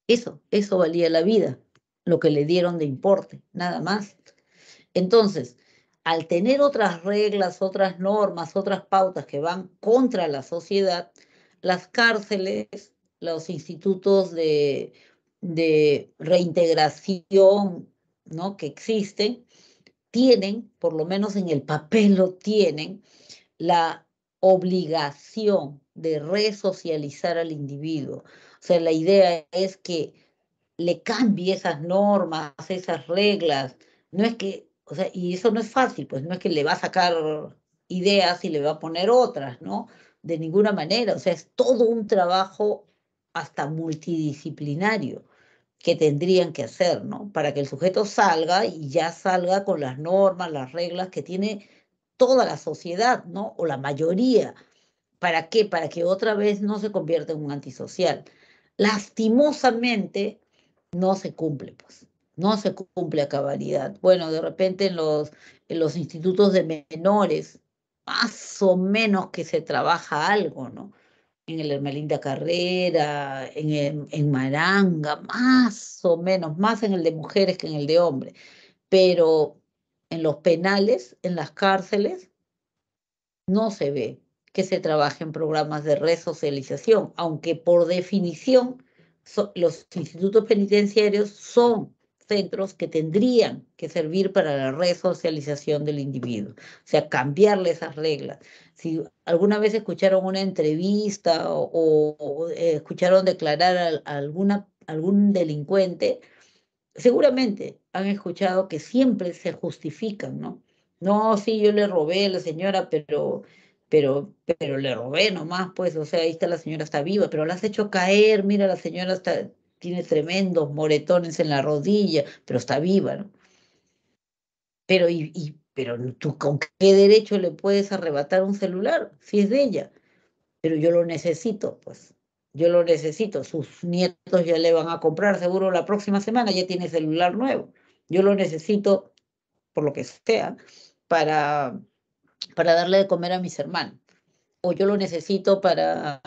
Eso, eso valía la vida lo que le dieron de importe, nada más. Entonces, al tener otras reglas, otras normas, otras pautas que van contra la sociedad, las cárceles, los institutos de, reintegración ¿no? que existen, tienen, por lo menos en el papel lo tienen, la obligación de resocializar al individuo. O sea, la idea es que le cambie esas normas, esas reglas. No es que, o sea, y eso no es fácil, pues no es que le va a sacar ideas y le va a poner otras, ¿no? De ninguna manera, o sea, es todo un trabajo hasta multidisciplinario que tendrían que hacer, ¿no? Para que el sujeto salga y ya salga con las normas, las reglas que tiene toda la sociedad, ¿no? O la mayoría. ¿Para qué? Para que otra vez no se convierta en un antisocial. Lastimosamente, no se cumple, pues. No se cumple a cabalidad. Bueno, de repente en los, en los institutos de menores, más o menos que se trabaja algo, ¿no? En el Hermelinda Carrera, en, en Maranga, más o menos, más en el de mujeres que en el de hombres. Pero en los penales, en las cárceles, no se ve que se en programas de resocialización, aunque por definición los institutos penitenciarios son centros que tendrían que servir para la resocialización del individuo, o sea, cambiarle esas reglas. Si alguna vez escucharon una entrevista o, eh, escucharon declarar a, alguna, algún delincuente, seguramente han escuchado que siempre se justifican, ¿no? No, sí, yo le robé a la señora, pero pero, pero le robé nomás, pues, o sea, ahí está la señora, está viva, pero la has hecho caer, mira, la señora está, tiene tremendos moretones en la rodilla, pero está viva, ¿no? Pero, y, y, pero tú con qué derecho le puedes arrebatar un celular si es de ella, pero yo lo necesito, pues. Yo lo necesito, sus nietos ya le van a comprar, seguro la próxima semana ya tiene celular nuevo. Yo lo necesito, por lo que sea, para para darle de comer a mis hermanos. O yo lo necesito para,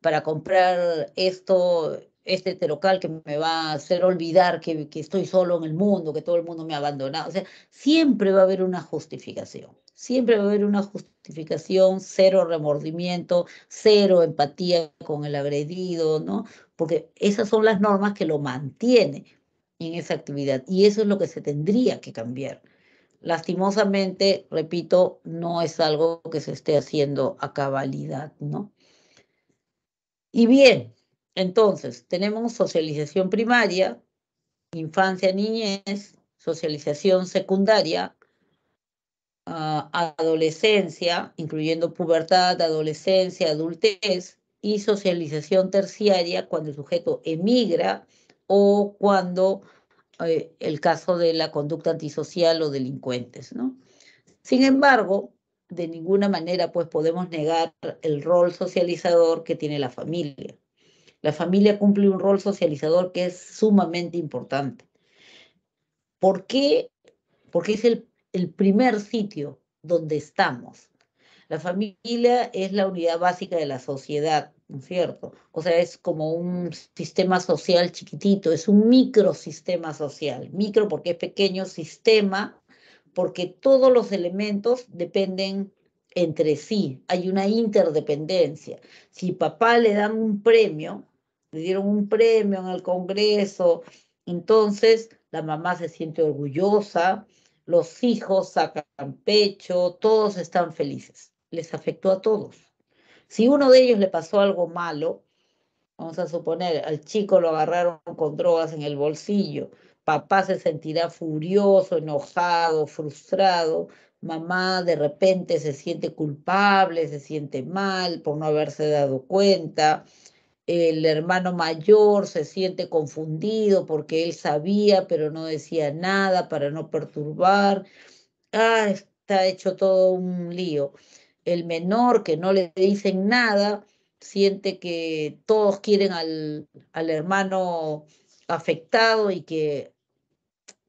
para comprar esto, este terocal que me va a hacer olvidar que, estoy solo en el mundo, que todo el mundo me ha abandonado. O sea, siempre va a haber una justificación. Siempre va a haber una justificación, cero remordimiento, cero empatía con el agredido, ¿no? Porque esas son las normas que lo mantiene en esa actividad y eso es lo que se tendría que cambiar. Lastimosamente, repito, no es algo que se esté haciendo a cabalidad, ¿no? Y bien, entonces, tenemos socialización primaria, infancia, niñez, socialización secundaria, ah, adolescencia, incluyendo pubertad, adolescencia, adultez, y socialización terciaria cuando el sujeto emigra o cuando eh, el caso de la conducta antisocial o delincuentes, ¿no? Sin embargo, de ninguna manera pues podemos negar el rol socializador que tiene la familia. La familia cumple un rol socializador que es sumamente importante. ¿Por qué? Porque es el primer sitio donde estamos. La familia es la unidad básica de la sociedad cierto? O sea, es como un sistema social chiquitito, es un sistema social, micro porque es pequeño, sistema porque todos los elementos dependen entre sí, hay una interdependencia. Si papá le dan un premio, le dieron un premio en el Congreso, entonces la mamá se siente orgullosa, los hijos sacan pecho, todos están felices. Les afectó a todos. Si uno de ellos le pasó algo malo, vamos a suponer, al chico lo agarraron con drogas en el bolsillo, papá se sentirá furioso, enojado, frustrado, mamá de repente se siente culpable, se siente mal por no haberse dado cuenta, el hermano mayor se siente confundido porque él sabía pero no decía nada para no perturbar. Ah, está hecho todo un lío el menor que no le dicen nada siente que todos quieren al, hermano afectado y que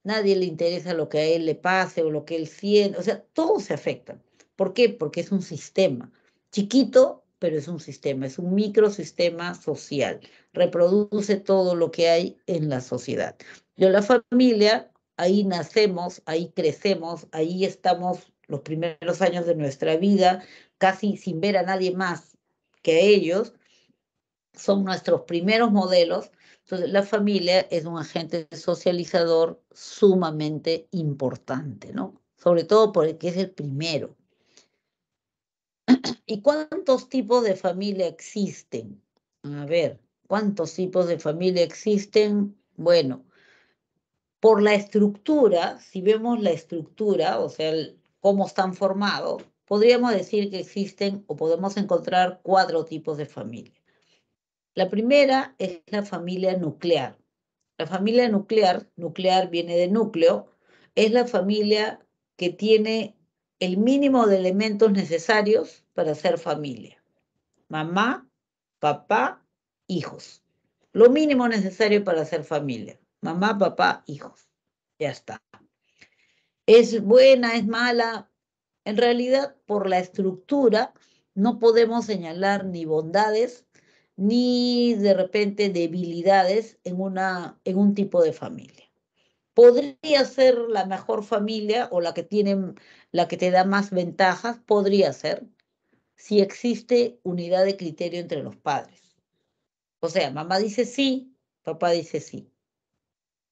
nadie le interesa lo que a él le pase o lo que él siente, o sea, todos se afectan. ¿Por qué? Porque es un sistema chiquito, pero es un sistema, es un microsistema social, reproduce todo lo que hay en la sociedad. Yo la familia, ahí nacemos, ahí crecemos, ahí estamos los primeros años de nuestra vida, casi sin ver a nadie más que a ellos, son nuestros primeros modelos. Entonces, la familia es un agente socializador sumamente importante, ¿no? Sobre todo porque es el primero. [CLEARS THROAT] ¿Y cuántos tipos de familia existen? A ver, ¿cuántos tipos de familia existen? Bueno, por la estructura, si vemos la estructura, o sea, el, cómo están formados, podríamos decir que existen o podemos encontrar cuatro tipos de familia. La primera es la familia nuclear. La familia nuclear, nuclear viene de núcleo, es la familia que tiene el mínimo de elementos necesarios para ser familia. Mamá, papá, hijos. Lo mínimo necesario para ser familia. Mamá, papá, hijos. Ya está es buena, es mala. En realidad, por la estructura, no podemos señalar ni bondades ni de repente debilidades en, una, en un tipo de familia. Podría ser la mejor familia o la que, tiene, la que te da más ventajas, podría ser, si existe unidad de criterio entre los padres. O sea, mamá dice sí, papá dice sí.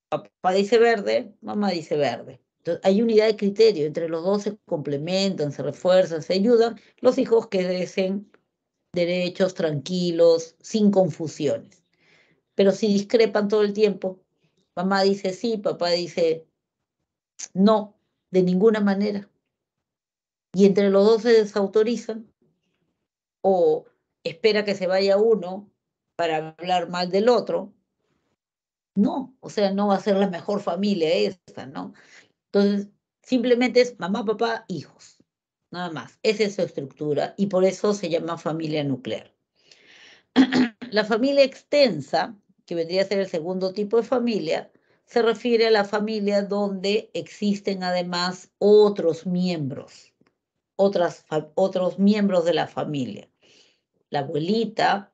Papá dice verde, mamá dice verde. Entonces, hay unidad de criterio, entre los dos se complementan, se refuerzan, se ayudan los hijos que deseen derechos tranquilos, sin confusiones. Pero si discrepan todo el tiempo, mamá dice sí, papá dice no, de ninguna manera. Y entre los dos se desautorizan o espera que se vaya uno para hablar mal del otro. No, o sea, no va a ser la mejor familia esta, ¿no? Entonces, simplemente es mamá, papá, hijos, nada más. Esa es su estructura y por eso se llama familia nuclear. [CLEARS THROAT] la familia extensa, que vendría a ser el segundo tipo de familia, se refiere a la familia donde existen además otros miembros, otras, otros miembros de la familia. La abuelita,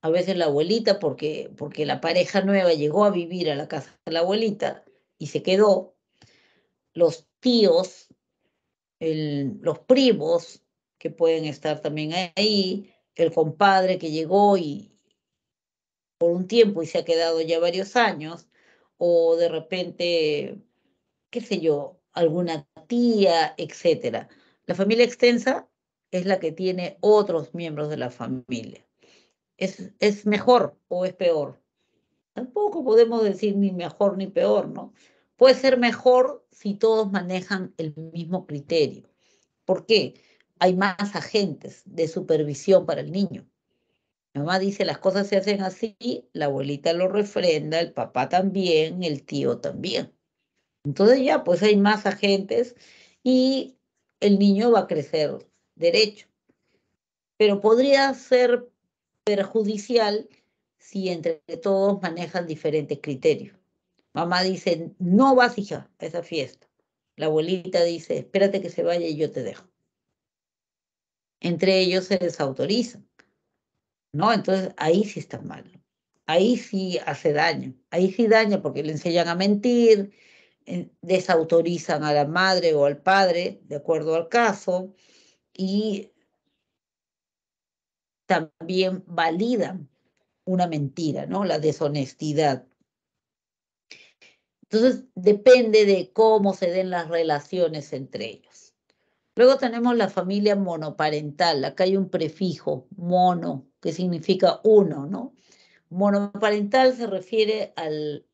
a veces la abuelita porque, porque la pareja nueva llegó a vivir a la casa de la abuelita y se quedó, los tíos, los primos que pueden estar también ahí, el compadre que llegó y por un tiempo y se ha quedado ya varios años, o de repente, qué sé yo, alguna tía, etc. La familia extensa es la que tiene otros miembros de la familia. ¿Es, es mejor o es peor? Tampoco podemos decir ni mejor ni peor, ¿no? puede ser mejor si todos manejan el mismo criterio. ¿Por qué? Hay más agentes de supervisión para el niño. mamá dice las cosas se hacen así, la abuelita lo refrenda, el papá también, el tío también. Entonces ya, pues hay más agentes y el niño va a crecer derecho. Pero podría ser perjudicial si entre todos manejan diferentes criterios. Mamá dice, no vas, hija, a esa fiesta. La abuelita dice, espérate que se vaya y yo te dejo. Entre ellos se desautorizan. ¿No? Entonces ahí sí está mal. Ahí sí hace daño. Ahí sí daña porque le enseñan a mentir, eh, desautorizan a la madre o al padre, de acuerdo al caso, y también validan una mentira, ¿no? La deshonestidad. Entonces, depende de cómo se den las relaciones entre ellos. Luego tenemos la familia monoparental. Acá hay un prefijo, mono, que significa uno, ¿no? Monoparental se refiere al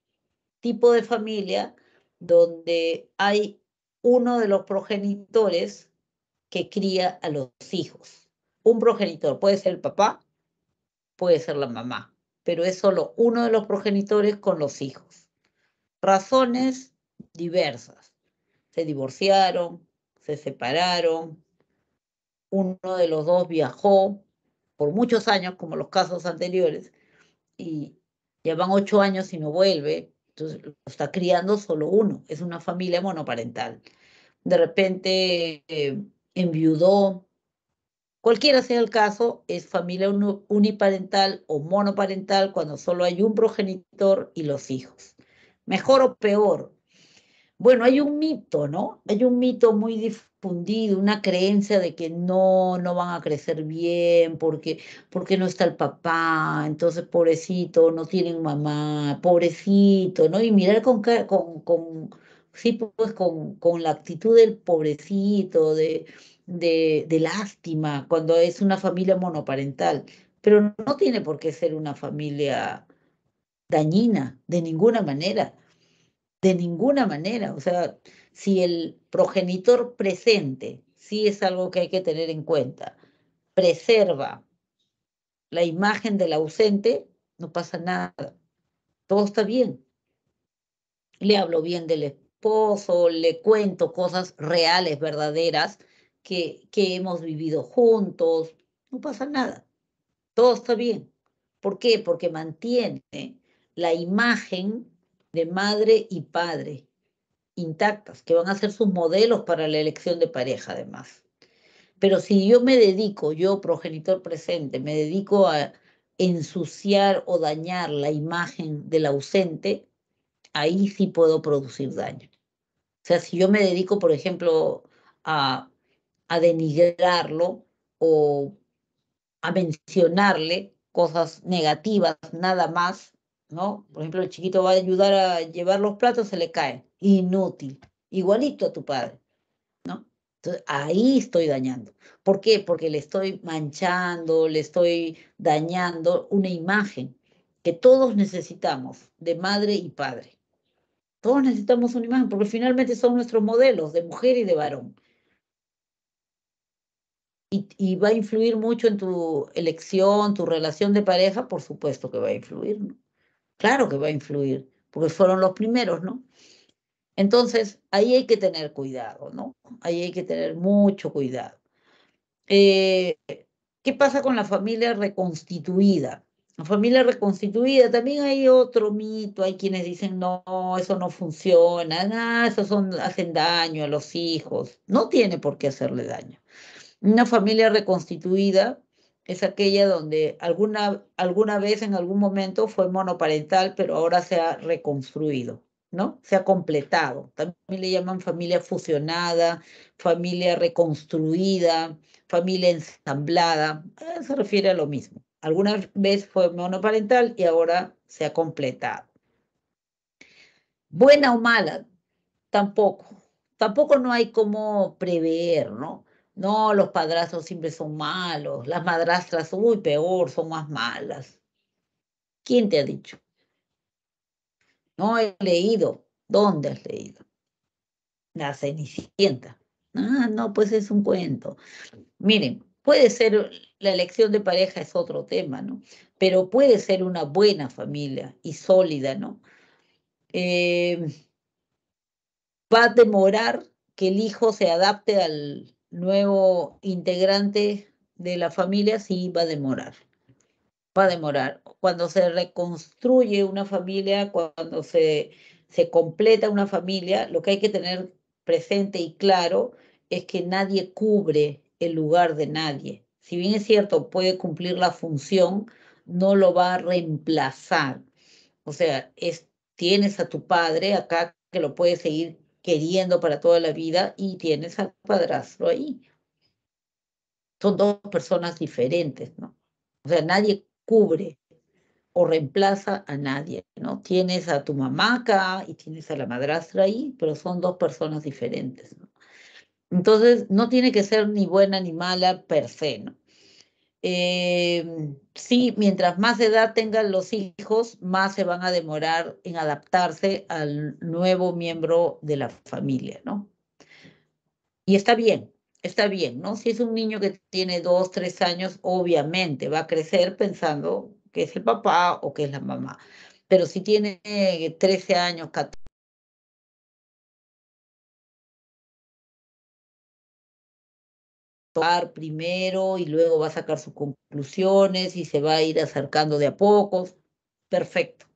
tipo de familia donde hay uno de los progenitores que cría a los hijos. Un progenitor puede ser el papá, puede ser la mamá, pero es solo uno de los progenitores con los hijos razones diversas. Se divorciaron, se separaron, uno de los dos viajó por muchos años, como los casos anteriores, y llevan ocho años y no vuelve, entonces lo está criando solo uno, es una familia monoparental. De repente eh, enviudó, cualquiera sea el caso, es familia uniparental o monoparental cuando solo hay un progenitor y los hijos mejor o peor. Bueno, hay un mito, ¿no? Hay un mito muy difundido, una creencia de que no, no van a crecer bien porque, porque no está el papá, entonces pobrecito, no tienen mamá, pobrecito, ¿no? Y mirar con, con sí, pues con, la actitud del pobrecito, de, de, de, lástima, cuando es una familia monoparental, pero no tiene por qué ser una familia dañina, de ninguna manera, de ninguna manera. O sea, si el progenitor presente, sí es algo que hay que tener en cuenta, preserva la imagen del ausente, no pasa nada, todo está bien. Le hablo bien del esposo, le cuento cosas reales, verdaderas, que, que hemos vivido juntos, no pasa nada, todo está bien. ¿Por qué? Porque mantiene la imagen de madre y padre intactas, que van a ser sus modelos para la elección de pareja además. Pero si yo me dedico, yo progenitor presente, me dedico a ensuciar o dañar la imagen del ausente, ahí sí puedo producir daño. O sea, si yo me dedico, por ejemplo, a, a denigrarlo o a mencionarle cosas negativas nada más, ¿no? Por ejemplo, el chiquito va a ayudar a llevar los platos, se le cae. Inútil. Igualito a tu padre, ¿no? Entonces, ahí estoy dañando. ¿Por qué? Porque le estoy manchando, le estoy dañando una imagen que todos necesitamos de madre y padre. Todos necesitamos una imagen porque finalmente son nuestros modelos de mujer y de varón. Y, y va a influir mucho en tu elección, tu relación de pareja, por supuesto que va a influir, Claro que va a influir, porque fueron los primeros, ¿no? Entonces, ahí hay que tener cuidado, ¿no? Ahí hay que tener mucho cuidado. Eh, ¿Qué pasa con la familia reconstituida? La familia reconstituida, también hay otro mito, hay quienes dicen, no, eso no funciona, nada, eso son, hacen daño a los hijos. No tiene por qué hacerle daño. Una familia reconstituida es aquella donde alguna, alguna vez en algún momento fue monoparental, pero ahora se ha reconstruido, ¿no? Se ha completado. También le llaman familia fusionada, familia reconstruida, familia ensamblada. Eh, se refiere a lo mismo. Alguna vez fue monoparental y ahora se ha completado. Buena o mala, tampoco. Tampoco no hay cómo prever, ¿no? No, los padrastros siempre son malos, las madrastras, uy, peor, son más malas. ¿Quién te ha dicho? No he leído. ¿Dónde has leído? La Cenicienta. Ah, no, pues es un cuento. Miren, puede ser, la elección de pareja es otro tema, ¿no? Pero puede ser una buena familia y sólida, ¿no? Eh, va a demorar que el hijo se adapte al, nuevo integrante de la familia sí va a demorar. Va a demorar. Cuando se reconstruye una familia, cuando se, se completa una familia, lo que hay que tener presente y claro es que nadie cubre el lugar de nadie. Si bien es cierto, puede cumplir la función, no lo va a reemplazar. O sea, es, tienes a tu padre acá que lo puede seguir queriendo para toda la vida y tienes al padrastro ahí. Son dos personas diferentes, ¿no? O sea, nadie cubre o reemplaza a nadie, ¿no? Tienes a tu mamá acá y tienes a la madrastra ahí, pero son dos personas diferentes, ¿no? Entonces, no tiene que ser ni buena ni mala per se, ¿no? Em, sí, mientras más edad tengan los hijos, más se van a demorar en adaptarse al nuevo miembro de la familia, ¿no? Y está bien, está bien, ¿no? Si es un niño que tiene dos, tres años, obviamente va a crecer pensando que es el papá o que es la mamá. Pero si tiene 13 eh, años, 14, primero y luego va a sacar sus conclusiones y se va a ir acercando de a pocos. Perfecto.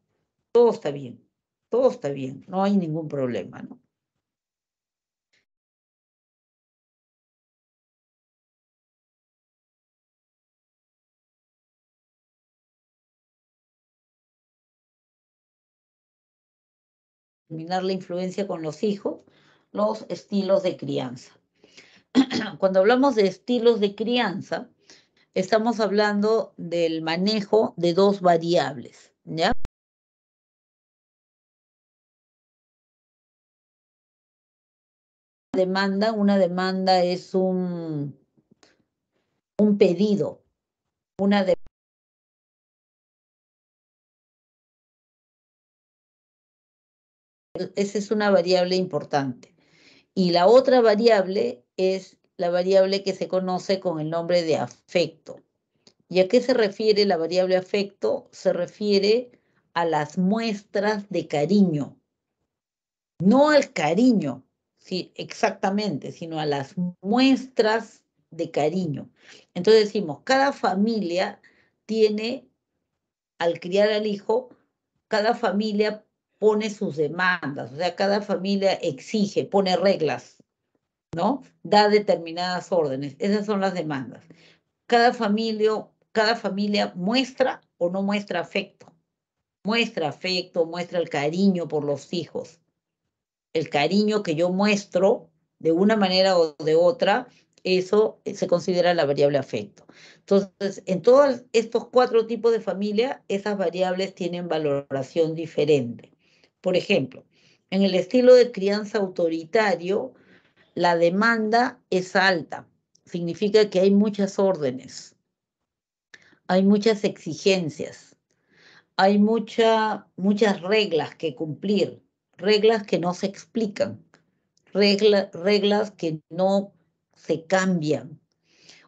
Todo está bien. Todo está bien. No hay ningún problema, ¿no? Terminar la influencia con los hijos, los estilos de crianza. [CLEARS THROAT] cuando hablamos de estilos de crianza, estamos hablando del manejo de dos variables, ¿ya? demanda, una demanda es un, un pedido, una Esa es una variable importante. Y la otra variable es la variable que se conoce con el nombre de afecto. ¿Y a qué se refiere la variable afecto? Se refiere a las muestras de cariño. No al cariño, sí, exactamente, sino a las muestras de cariño. Entonces decimos, cada familia tiene, al criar al hijo, cada familia pone sus demandas, o sea, cada familia exige, pone reglas ¿no? Da determinadas órdenes. Esas son las demandas. Cada familia, cada familia muestra o no muestra afecto. Muestra afecto, muestra el cariño por los hijos. El cariño que yo muestro de una manera o de otra, eso se considera la variable afecto. Entonces, en todos estos cuatro tipos de familia, esas variables tienen valoración diferente. Por ejemplo, en el estilo de crianza autoritario, la demanda es alta. Significa que hay muchas órdenes, hay muchas exigencias, hay mucha, muchas reglas que cumplir, reglas que no se explican, reglas que no se cambian.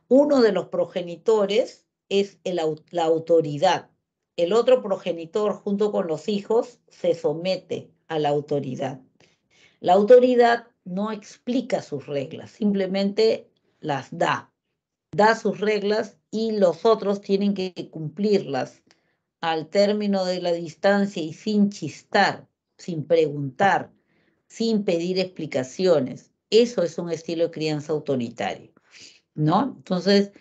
Uno de los progenitores es la autoridad. El otro progenitor junto con los hijos se somete a la autoridad. La autoridad no explica sus reglas, simplemente las da. Da sus reglas y los otros tienen que cumplirlas al término de la distancia y sin chistar, sin preguntar, sin pedir explicaciones. Eso es un estilo de crianza autoritario, ¿no? Entonces,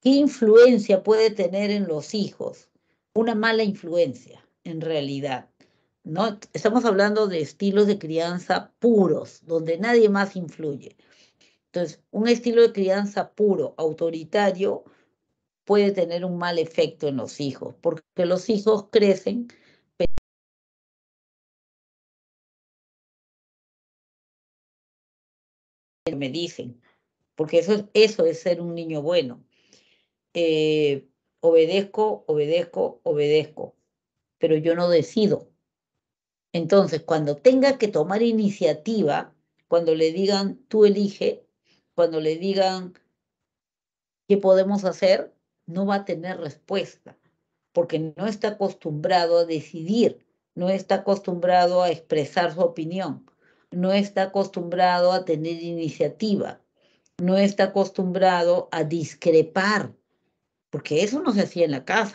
¿qué influencia puede tener en los hijos? Una mala influencia, en realidad. Estamos hablando de estilos de crianza puros, donde nadie más influye. Entonces, un estilo de crianza puro, autoritario, puede tener un mal efecto en los hijos, porque los hijos crecen me dicen, porque eso es, eso es ser un niño bueno. Eh, obedezco, obedezco, obedezco, pero yo no decido. Entonces, cuando tenga que tomar iniciativa, cuando le digan tú elige, cuando le digan qué podemos hacer, no va a tener respuesta, porque no está acostumbrado a decidir, no está acostumbrado a expresar su opinión, no está acostumbrado a tener iniciativa, no está acostumbrado a discrepar, porque eso no se hacía en la casa.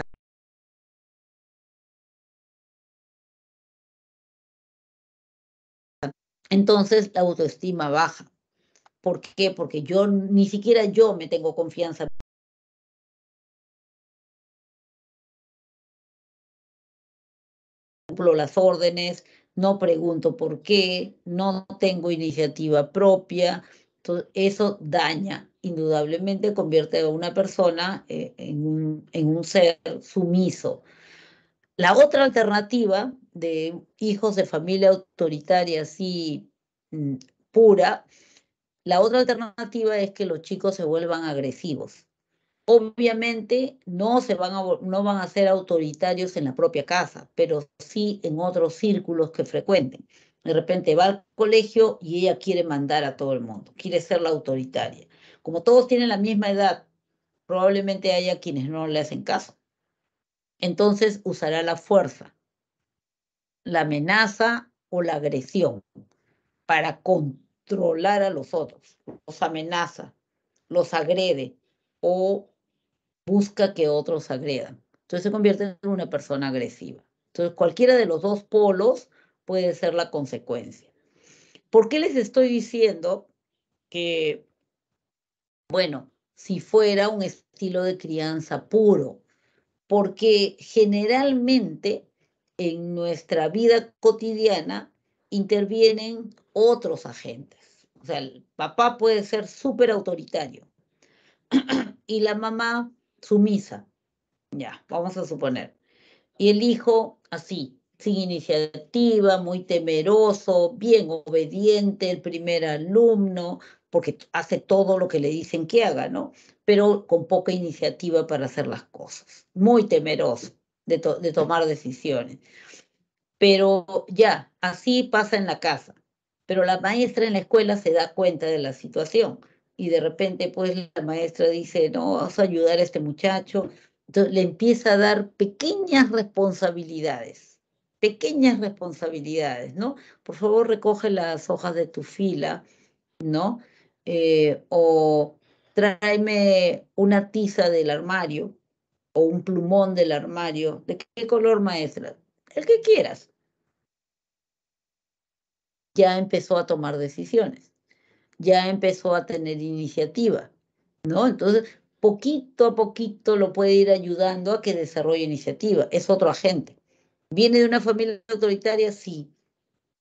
Entonces la autoestima baja. ¿Por qué? Porque yo ni siquiera yo me tengo confianza. Cumplo las órdenes, no pregunto por qué, no tengo iniciativa propia. Entonces, eso daña, indudablemente convierte a una persona eh, en un ser sumiso. La otra alternativa de hijos de familia autoritaria así mm, pura, la otra alternativa es que los chicos se vuelvan agresivos. Obviamente no, se van no van a ser autoritarios en la propia casa, pero sí en otros círculos que frecuenten. De repente va al colegio y ella quiere mandar a todo el mundo, quiere ser la autoritaria. Como todos tienen la misma edad, probablemente haya quienes no le hacen caso. Entonces usará la fuerza la amenaza o la agresión para controlar a los otros. Los amenaza, los agrede o busca que otros agredan. Entonces se convierte en una persona agresiva. Entonces cualquiera de los dos polos puede ser la consecuencia. ¿Por qué les estoy diciendo que, bueno, si fuera un estilo de crianza puro? Porque generalmente en nuestra vida cotidiana intervienen otros agentes. O sea, el papá puede ser súper autoritario [CLEARS THROAT] y la mamá sumisa, ya, vamos a suponer. Y el hijo así, sin iniciativa, muy temeroso, bien obediente, el primer alumno, porque hace todo lo que le dicen que haga, ¿no? Pero con poca iniciativa para hacer las cosas, muy temeroso de, tomar decisiones. Pero ya, así pasa en la casa. Pero la maestra en la escuela se da cuenta de la situación y de repente pues la maestra dice, no, vas a ayudar a este muchacho. Entonces le empieza a dar pequeñas responsabilidades, pequeñas responsabilidades, ¿no? Por favor recoge las hojas de tu fila, ¿no? Eh, o tráeme una tiza del armario, o un plumón del armario. ¿De qué color, maestra? El que quieras. Ya empezó a tomar decisiones, ya empezó a tener iniciativa, ¿no? Entonces, poquito a poquito lo puede ir ayudando a que desarrolle iniciativa. Es otro agente. ¿Viene de una familia autoritaria? Sí.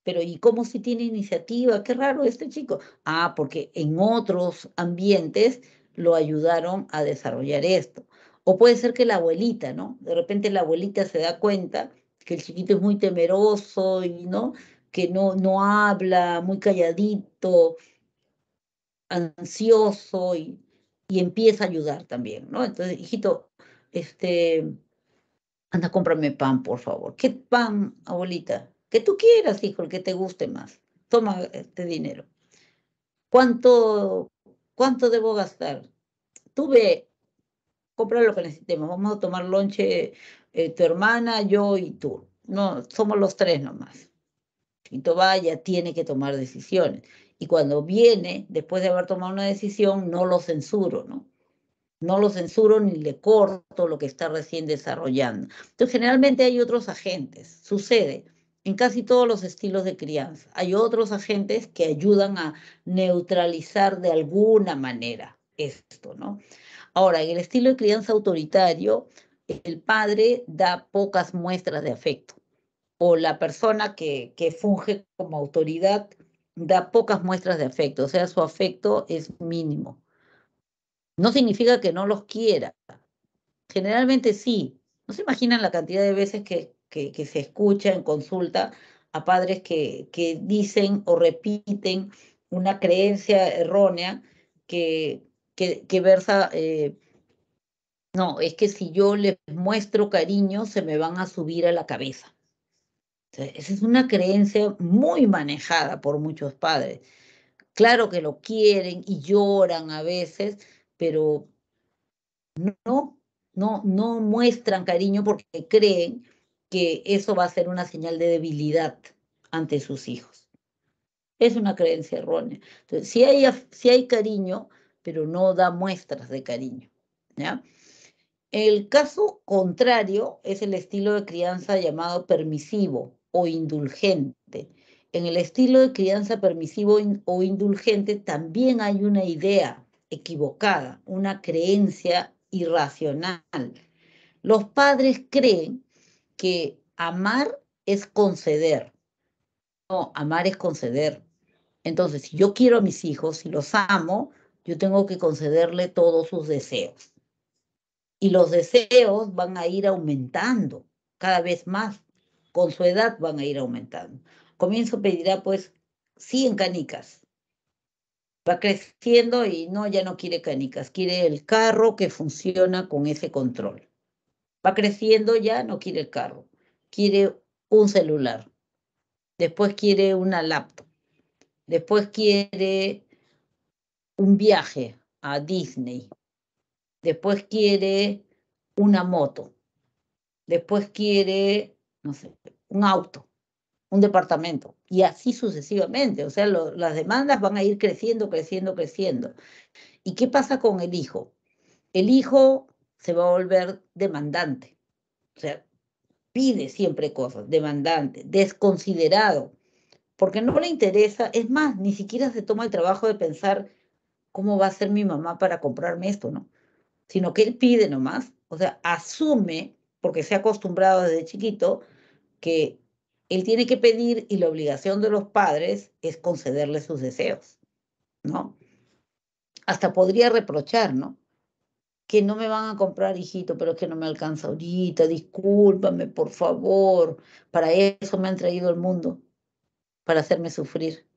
Pero ¿y cómo si tiene iniciativa? Qué raro este chico. Ah, porque en otros ambientes lo ayudaron a desarrollar esto. O puede ser que la abuelita, ¿no? De repente la abuelita se da cuenta que el chiquito es muy temeroso y, ¿no? Que no, no habla, muy calladito, ansioso y, empieza a ayudar también, ¿no? Entonces, hijito, este, anda, cómprame pan, por favor. ¿Qué pan, abuelita? Que tú quieras, hijo, el que te guste más. Toma este dinero. ¿Cuánto, cuánto debo gastar? Tuve compra lo que necesitemos, vamos a tomar lonche eh, tu hermana, yo y tú. No, somos los tres nomás. Quinto vaya, tiene que tomar decisiones. Y cuando viene, después de haber tomado una decisión, no lo censuro, ¿no? No lo censuro ni le corto lo que está recién desarrollando. Entonces, generalmente hay otros agentes, sucede en casi todos los estilos de crianza. Hay otros agentes que ayudan a neutralizar de alguna manera esto, ¿no? Ahora, en el estilo de crianza autoritario, el padre da pocas muestras de afecto o la persona que, que funge como autoridad da pocas muestras de afecto, o sea, su afecto es mínimo. No significa que no los quiera. Generalmente sí. No se imaginan la cantidad de veces que, que, se escucha en consulta a padres que, que dicen o repiten una creencia errónea que que, versa, eh, no, es que si yo les muestro cariño, se me van a subir a la cabeza. Esa es una creencia muy manejada por muchos padres. Claro que lo quieren y lloran a veces, pero no, no, no muestran cariño porque creen que eso va a ser una señal de debilidad ante sus hijos. Es una creencia errónea. Entonces, si si hay cariño, pero no da muestras de cariño. El caso contrario es el estilo de crianza llamado permisivo o indulgente. En el estilo de crianza permisivo o indulgente también hay una idea equivocada, una creencia irracional. Los padres creen que amar es conceder. No, amar es conceder. Entonces, si yo quiero a mis hijos, si los amo, yo tengo que concederle todos sus deseos. Y los deseos van a ir aumentando cada vez más. Con su edad van a ir aumentando. Comienzo pedirá ah, pues 100 canicas. Va creciendo y no, ya no quiere canicas, quiere el carro que funciona con ese control. Va creciendo ya, no quiere el carro, quiere un celular. Después quiere una laptop. Después quiere un viaje a Disney, después quiere una moto, después quiere, no sé, un auto, un departamento, y así sucesivamente. O sea, las demandas van a ir creciendo, creciendo, creciendo. ¿Y qué pasa con el hijo? El hijo se va a volver demandante. O sea, pide siempre cosas, demandante, desconsiderado, porque no le interesa, es más, ni siquiera se toma el trabajo de pensar ¿cómo va a ser mi mamá para comprarme esto? No, sino que él pide nomás, o sea, asume, porque se ha acostumbrado desde chiquito, que él tiene que pedir y la obligación de los padres es concederle sus deseos, ¿no? Hasta podría reprochar, ¿no? Que no me van a comprar, hijito, pero es que no me alcanza ahorita, discúlpame, por favor, para eso me han traído al mundo, para hacerme sufrir.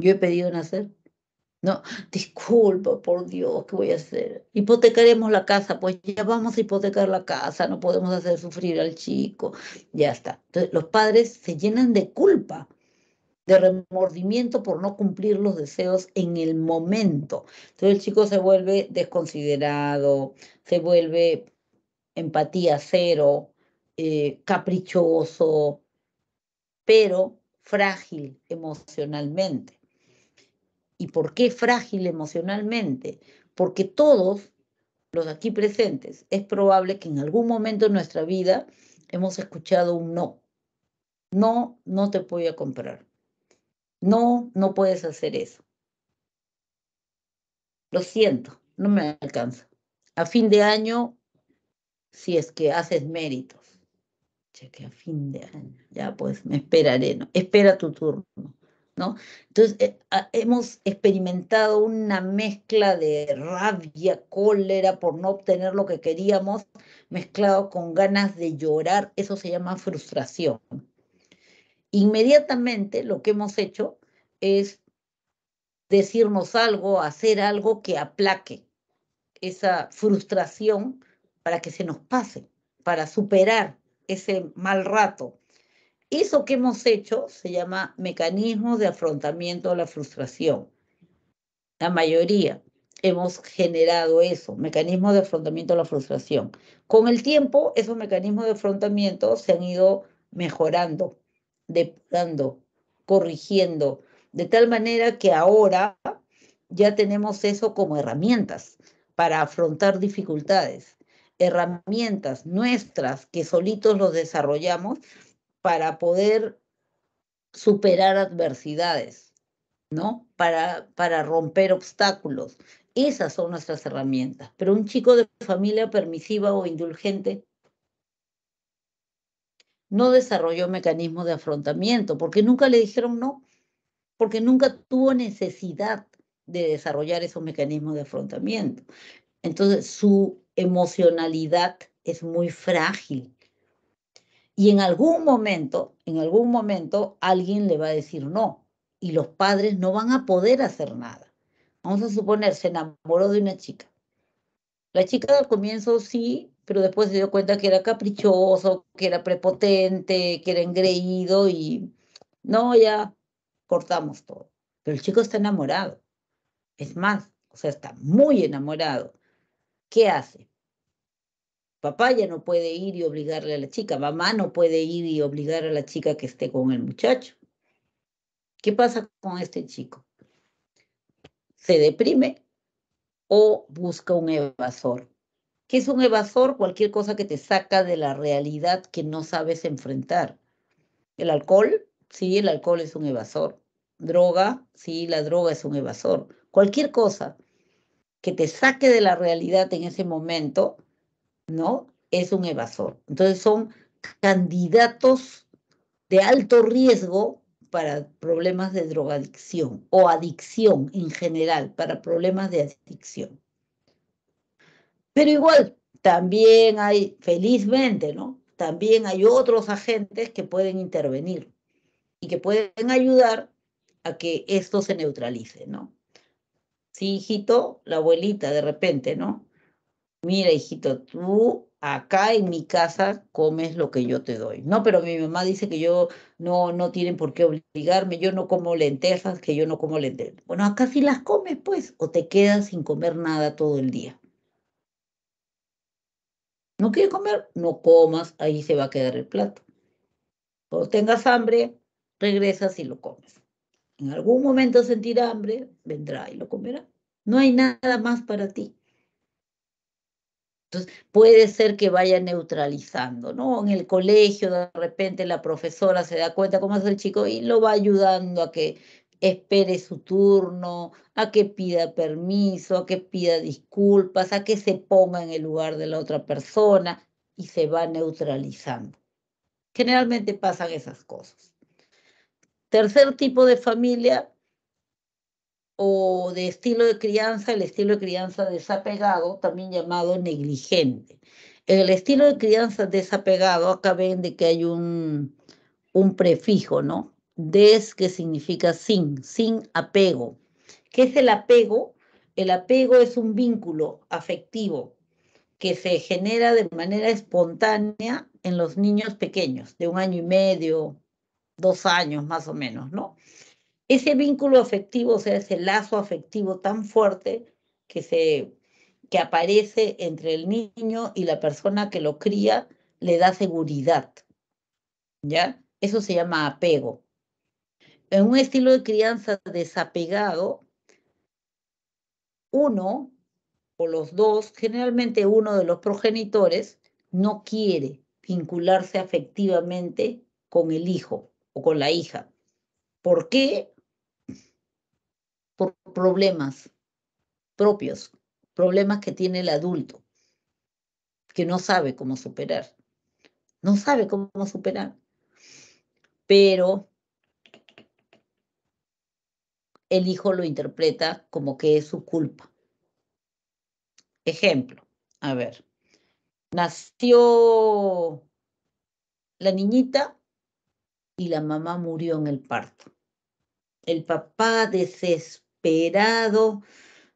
Yo he pedido nacer. ¿no? Disculpa, por Dios, ¿qué voy a hacer? Hipotecaremos la casa, pues ya vamos a hipotecar la casa, no podemos hacer sufrir al chico, ya está. Entonces, los padres se llenan de culpa, de remordimiento por no cumplir los deseos en el momento. Entonces el chico se vuelve desconsiderado, se vuelve empatía cero, eh, caprichoso, pero frágil emocionalmente. ¿Y por qué frágil emocionalmente? Porque todos los aquí presentes es probable que en algún momento de nuestra vida hemos escuchado un no. No, no te voy a comprar. No, no puedes hacer eso. Lo siento, no me alcanza. A fin de año, si es que haces méritos. Cheque a fin de año, ya pues me esperaré, Espera tu turno. Entonces eh, ah, hemos experimentado una mezcla de rabia, cólera por no obtener lo que queríamos, mezclado con ganas de llorar, eso se llama frustración. Inmediatamente lo que hemos hecho es decirnos algo, hacer algo que aplaque esa frustración para que se nos pase, para superar ese mal rato, eso que hemos hecho se llama mecanismos de afrontamiento a la frustración. La mayoría hemos generado eso, mecanismos de afrontamiento a la frustración. Con el tiempo, esos mecanismos de afrontamiento se han ido mejorando, depurando, corrigiendo, de tal manera que ahora ya tenemos eso como herramientas para afrontar dificultades, herramientas nuestras que solitos los desarrollamos para poder superar adversidades, ¿no? Para, para romper obstáculos. Esas son nuestras herramientas. Pero un chico de familia permisiva o indulgente no desarrolló mecanismos de afrontamiento porque nunca le dijeron no, porque nunca tuvo necesidad de desarrollar esos mecanismos de afrontamiento. Entonces, su emocionalidad es muy frágil y en algún momento, en algún momento, alguien le va a decir no. Y los padres no van a poder hacer nada. Vamos a suponer, se enamoró de una chica. La chica al comienzo sí, pero después se dio cuenta que era caprichoso, que era prepotente, que era engreído y no, ya cortamos todo. Pero el chico está enamorado. Es más, o sea, está muy enamorado. ¿Qué hace? Papá ya no puede ir y obligarle a la chica, mamá no puede ir y obligar a la chica que esté con el muchacho. ¿Qué pasa con este chico? ¿Se deprime o busca un evasor? ¿Qué es un evasor? Cualquier cosa que te saca de la realidad que no sabes enfrentar. El alcohol, sí, el alcohol es un evasor. Droga, sí, la droga es un evasor. Cualquier cosa que te saque de la realidad en ese momento ¿no? Es un evasor. Entonces son candidatos de alto riesgo para problemas de drogadicción o adicción en general, para problemas de adicción. Pero igual, también hay, felizmente, ¿no? También hay otros agentes que pueden intervenir y que pueden ayudar a que esto se neutralice, ¿no? Sí, hijito, la abuelita de repente, ¿no? mira hijito, tú acá en mi casa comes lo que yo te doy. No, pero mi mamá dice que yo no, no tienen por qué obligarme, yo no como lentejas, que yo no como lentejas. Bueno, acá sí las comes, pues, o te quedas sin comer nada todo el día. ¿No quieres comer? No comas, ahí se va a quedar el plato. Cuando tengas hambre, regresas y lo comes. En algún momento sentirá hambre, vendrá y lo comerá. No hay nada más para ti. Entonces, puede ser que vaya neutralizando, ¿no? En el colegio, de repente la profesora se da cuenta cómo es el chico y lo va ayudando a que espere su turno, a que pida permiso, a que pida disculpas, a que se ponga en el lugar de la otra persona y se va neutralizando. Generalmente pasan esas cosas. Tercer tipo de familia, o de estilo de crianza, el estilo de crianza desapegado, también llamado negligente. El estilo de crianza desapegado, acá ven de que hay un, un prefijo, ¿no? Des, que significa sin, sin apego. ¿Qué es el apego? El apego es un vínculo afectivo que se genera de manera espontánea en los niños pequeños, de un año y medio, dos años más o menos, ¿no? ese vínculo afectivo, o sea, ese lazo afectivo tan fuerte que, se, que aparece entre el niño y la persona que lo cría, le da seguridad. ¿Ya? Eso se llama apego. En un estilo de crianza desapegado, uno o los dos, generalmente uno de los progenitores, no quiere vincularse afectivamente con el hijo o con la hija. ¿Por qué? por problemas propios, problemas que tiene el adulto, que no sabe cómo superar. No sabe cómo superar. Pero el hijo lo interpreta como que es su culpa. Ejemplo, a ver, nació la niñita y la mamá murió en el parto. El papá desesperado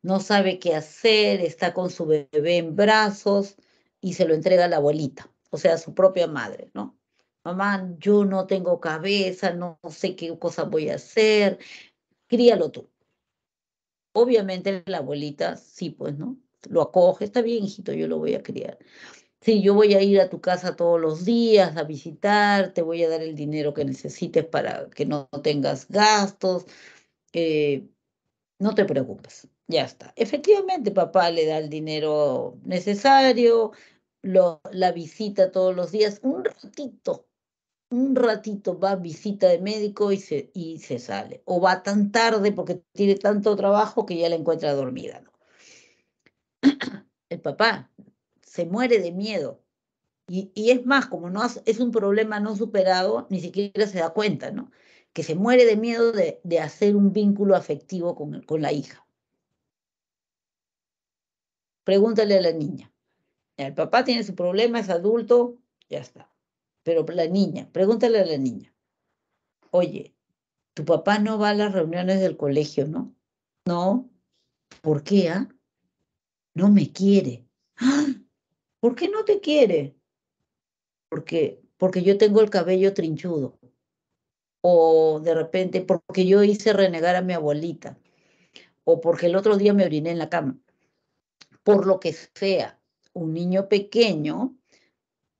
no sabe qué hacer, está con su bebé en brazos y se lo entrega a la abuelita, o sea, a su propia madre, ¿no? Mamá, yo no tengo cabeza, no sé qué cosa voy a hacer, críalo tú. Obviamente la abuelita, sí, pues, ¿no? Lo acoge, está bien, hijito, yo lo voy a criar. Sí, yo voy a ir a tu casa todos los días a visitar, te voy a dar el dinero que necesites para que no tengas gastos. Eh, no te preocupes, ya está. Efectivamente, papá le da el dinero necesario, lo, la visita todos los días, un ratito, un ratito va visita de médico y se, y se sale. O va tan tarde porque tiene tanto trabajo que ya la encuentra dormida. ¿no? [CLEARS THROAT] El papá se muere de miedo. Y, y es más, como no es un problema no superado, ni siquiera se da cuenta, ¿no? que se muere de miedo de, hacer un vínculo afectivo con, con la hija. Pregúntale a la niña. El papá tiene su problema, es adulto, ya está. Pero la niña, pregúntale a la niña. Oye, tu papá no va a las reuniones del colegio, ¿no? No. ¿Por qué? Ah? No me quiere. ¡Ah! ¿Por qué no te quiere? Porque, porque yo tengo el cabello trinchudo o de repente porque yo hice renegar a mi abuelita, o porque el otro día me oriné en la cama. Por lo que sea, un niño pequeño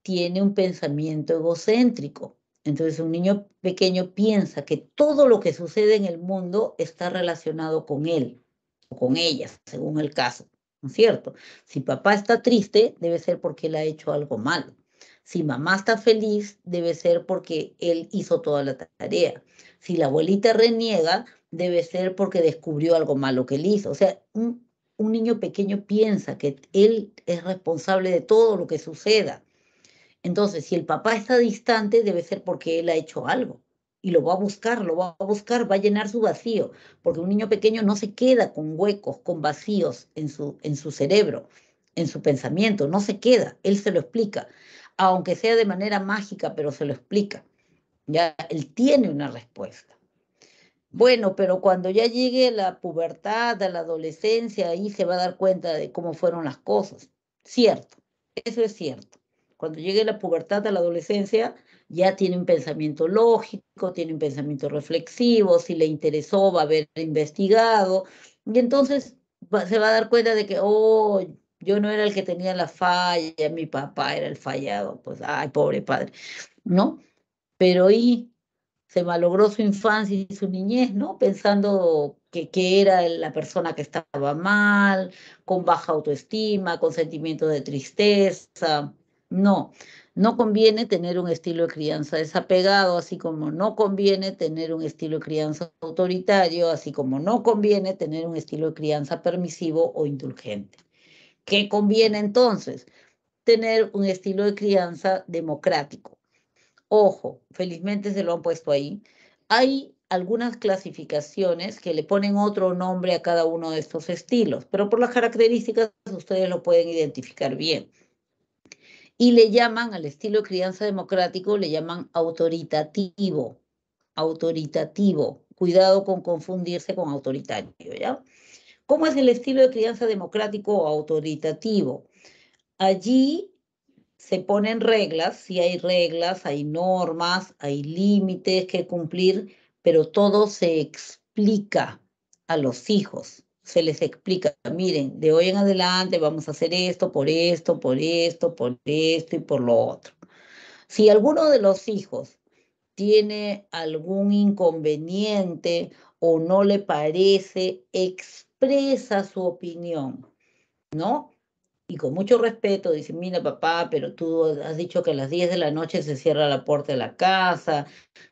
tiene un pensamiento egocéntrico. Entonces un niño pequeño piensa que todo lo que sucede en el mundo está relacionado con él o con ella, según el caso, ¿no es cierto? Si papá está triste, debe ser porque él ha hecho algo malo. Si mamá está feliz, debe ser porque él hizo toda la tarea. Si la abuelita reniega, debe ser porque descubrió algo malo que él hizo. O sea, un, niño pequeño piensa que él es responsable de todo lo que suceda. Entonces, si el papá está distante, debe ser porque él ha hecho algo y lo va a buscar, lo va a buscar, va a llenar su vacío, porque un niño pequeño no se queda con huecos, con vacíos en su, en su cerebro, en su pensamiento, no se queda, él se lo explica aunque sea de manera mágica, pero se lo explica. Ya él tiene una respuesta. Bueno, pero cuando ya llegue la pubertad, a la adolescencia, ahí se va a dar cuenta de cómo fueron las cosas. Cierto, eso es cierto. Cuando llegue la pubertad, a la adolescencia, ya tiene un pensamiento lógico, tiene un pensamiento reflexivo, si le interesó va a haber investigado, y entonces se va a dar cuenta de que, oh, yo no era el que tenía la falla, mi papá era el fallado, pues, ay, pobre padre, ¿no? Pero ahí se malogró su infancia y su niñez, ¿no? Pensando que, que era la persona que estaba mal, con baja autoestima, con sentimientos de tristeza. No, no conviene tener un estilo de crianza desapegado, así como no conviene tener un estilo de crianza autoritario, así como no conviene tener un estilo de crianza permisivo o indulgente. ¿Qué conviene entonces? Tener un estilo de crianza democrático. Ojo, felizmente se lo han puesto ahí. Hay algunas clasificaciones que le ponen otro nombre a cada uno de estos estilos, pero por las características ustedes lo pueden identificar bien. Y le llaman al estilo de crianza democrático, le llaman autoritativo, autoritativo. Cuidado con confundirse con autoritario, ¿ya? ¿Cómo es el estilo de crianza democrático o autoritativo? Allí se ponen reglas, sí hay reglas, hay normas, hay límites que cumplir, pero todo se explica a los hijos. Se les explica, miren, de hoy en adelante vamos a hacer esto, por esto, por esto, por esto y por lo otro. Si alguno de los hijos tiene algún inconveniente o no le parece explicar, expresa su opinión, ¿no? Y con mucho respeto dice, mira papá, pero tú has dicho que a las 10 de la noche se cierra la puerta de la casa,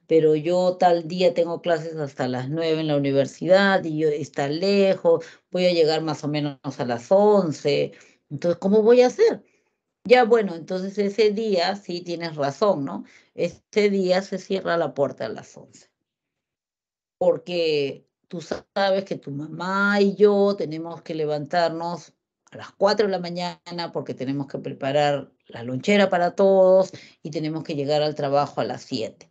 pero yo tal día tengo clases hasta las 9 en la universidad y yo está lejos, voy a llegar más o menos a las 11. Entonces, ¿cómo voy a hacer? Ya bueno, entonces ese día, sí tienes razón, ¿no? Este día se cierra la puerta a las 11. Porque tú sabes que tu mamá y yo tenemos que levantarnos a las 4 de la mañana porque tenemos que preparar la lonchera para todos y tenemos que llegar al trabajo a las 7.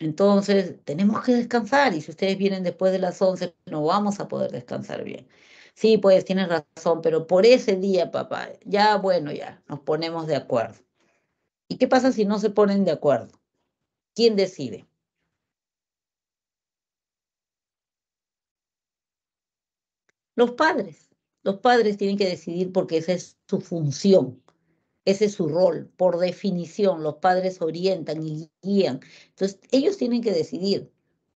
Entonces, tenemos que descansar y si ustedes vienen después de las 11 no vamos a poder descansar bien. Sí, pues tienes razón, pero por ese día, papá, ya bueno, ya nos ponemos de acuerdo. ¿Y qué pasa si no se ponen de acuerdo? ¿Quién decide? Los padres, los padres tienen que decidir porque esa es su función, ese es su rol. Por definición, los padres orientan y guían. Entonces, ellos tienen que decidir.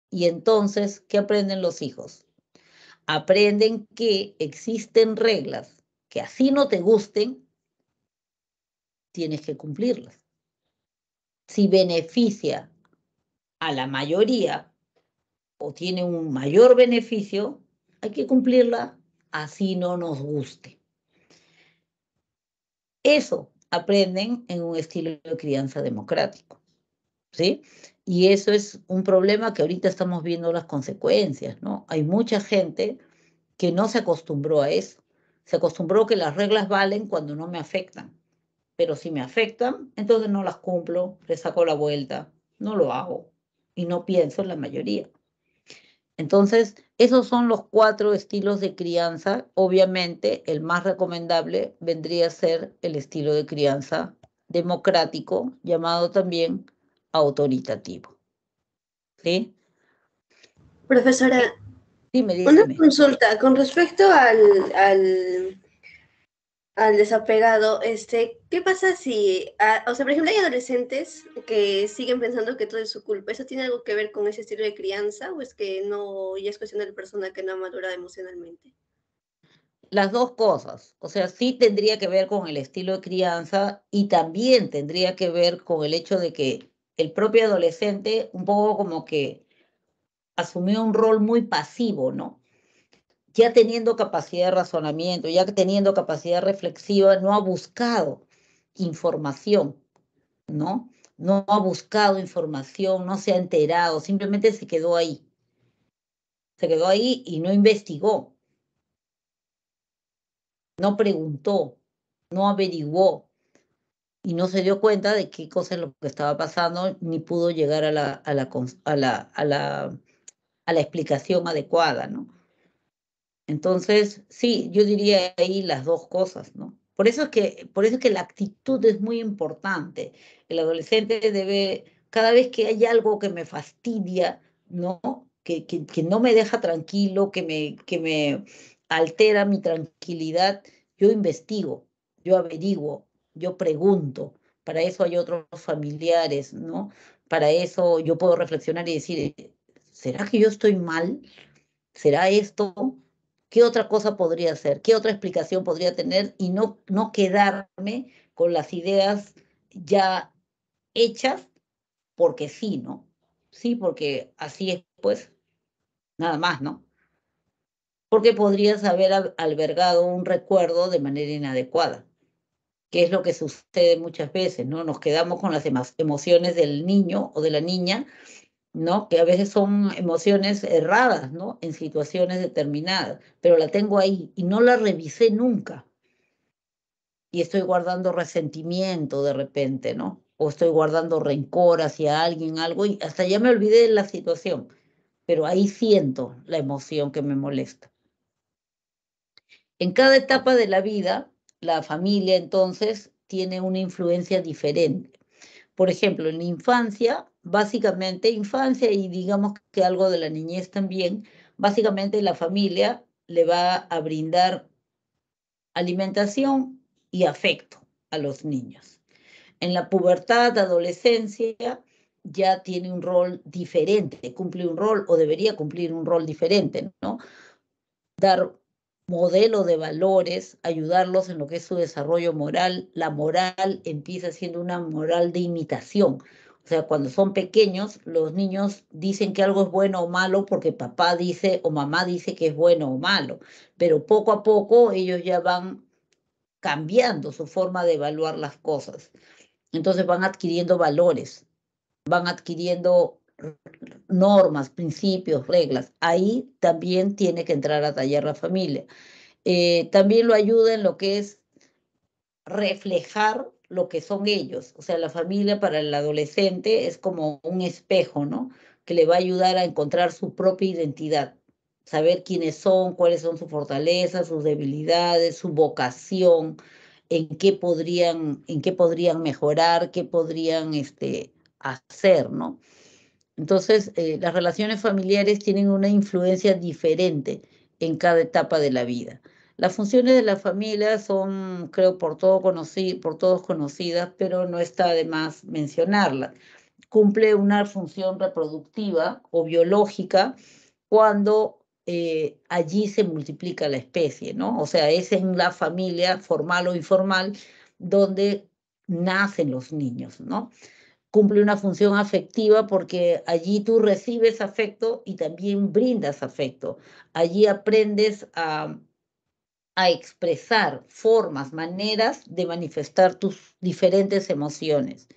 Y entonces, ¿qué aprenden los hijos? Aprenden que existen reglas que así no te gusten, tienes que cumplirlas. Si beneficia a la mayoría o tiene un mayor beneficio, que cumplirla así no nos guste. Eso aprenden en un estilo de crianza democrático. ¿Sí? Y eso es un problema que ahorita estamos viendo las consecuencias, ¿no? Hay mucha gente que no se acostumbró a eso. Se acostumbró que las reglas valen cuando no me afectan. Pero si me afectan, entonces no las cumplo, le saco la vuelta, no lo hago y no pienso en la mayoría. Entonces, esos son los cuatro estilos de crianza. Obviamente, el más recomendable vendría a ser el estilo de crianza democrático, llamado también autoritativo. ¿Sí? Profesora, una consulta con respecto al al desapegado, este, ¿qué pasa si, ah, o sea, por ejemplo, hay adolescentes que siguen pensando que todo es su culpa? ¿Eso tiene algo que ver con ese estilo de crianza o es que no, ya es cuestión de la persona que no ha madurado emocionalmente? Las dos cosas, o sea, sí tendría que ver con el estilo de crianza y también tendría que ver con el hecho de que el propio adolescente un poco como que asumió un rol muy pasivo, ¿no? ya teniendo capacidad de razonamiento, ya teniendo capacidad reflexiva, no ha buscado información, ¿no? No ha buscado información, no se ha enterado, simplemente se quedó ahí. Se quedó ahí y no investigó. No preguntó, no averiguó y no se dio cuenta de qué cosa es lo que estaba pasando ni pudo llegar a la, la, la, a la, a la explicación adecuada, ¿no? Entonces, sí, yo diría ahí las dos cosas, ¿no? Por eso es que, por eso que la actitud es muy importante. El adolescente debe, cada vez que hay algo que me fastidia, ¿no? Que, no me deja tranquilo, que me, que me altera mi tranquilidad, yo investigo, yo averiguo, yo pregunto. Para eso hay otros familiares, ¿no? Para eso yo puedo reflexionar y decir, ¿será que yo estoy mal? ¿Será esto? ¿Qué otra cosa podría hacer? ¿Qué otra explicación podría tener? Y no, no quedarme con las ideas ya hechas porque sí, ¿no? Sí, porque así es, pues, nada más, ¿no? Porque podrías haber albergado un recuerdo de manera inadecuada, que es lo que sucede muchas veces, ¿no? Nos quedamos con las emociones del niño o de la niña ¿no? Que a veces son emociones erradas, ¿no? En situaciones determinadas, pero la tengo ahí y no la revisé nunca. Y estoy guardando resentimiento de repente, ¿no? O estoy guardando rencor hacia alguien, algo, y hasta ya me olvidé de la situación, pero ahí siento la emoción que me molesta. En cada etapa de la vida, la familia entonces tiene una influencia diferente. Por ejemplo, en la infancia básicamente infancia y digamos que algo de la niñez también, básicamente la familia le va a brindar alimentación y afecto a los niños. En la pubertad, adolescencia, ya tiene un rol diferente, cumple un rol o debería cumplir un rol diferente, ¿no? Dar modelo de valores, ayudarlos en lo que es su desarrollo moral. La moral empieza siendo una moral de imitación, o sea, cuando son pequeños, los niños dicen que algo es bueno o malo porque papá dice o mamá dice que es bueno o malo, pero poco a poco ellos ya van cambiando su forma de evaluar las cosas. Entonces van adquiriendo valores, van adquiriendo normas, principios, reglas. Ahí también tiene que entrar a tallar la familia. Eh, también lo ayuda en lo que es reflejar lo que son ellos. O sea, la familia para el adolescente es como un espejo, ¿no? Que le va a ayudar a encontrar su propia identidad, saber quiénes son, cuáles son sus fortalezas, sus debilidades, su vocación, en qué podrían, en qué podrían mejorar, qué podrían este, hacer, ¿no? Entonces, eh, las relaciones familiares tienen una influencia diferente en cada etapa de la vida. Las funciones de la familia son, creo, por, todo por todos conocidas, pero no está de más mencionarlas. Cumple una función reproductiva o biológica cuando eh, allí se multiplica la especie, ¿no? O sea, es en la familia, formal o informal, donde nacen los niños, ¿no? Cumple una función afectiva porque allí tú recibes afecto y también brindas afecto. Allí aprendes a a expresar formas, maneras de manifestar tus diferentes emociones.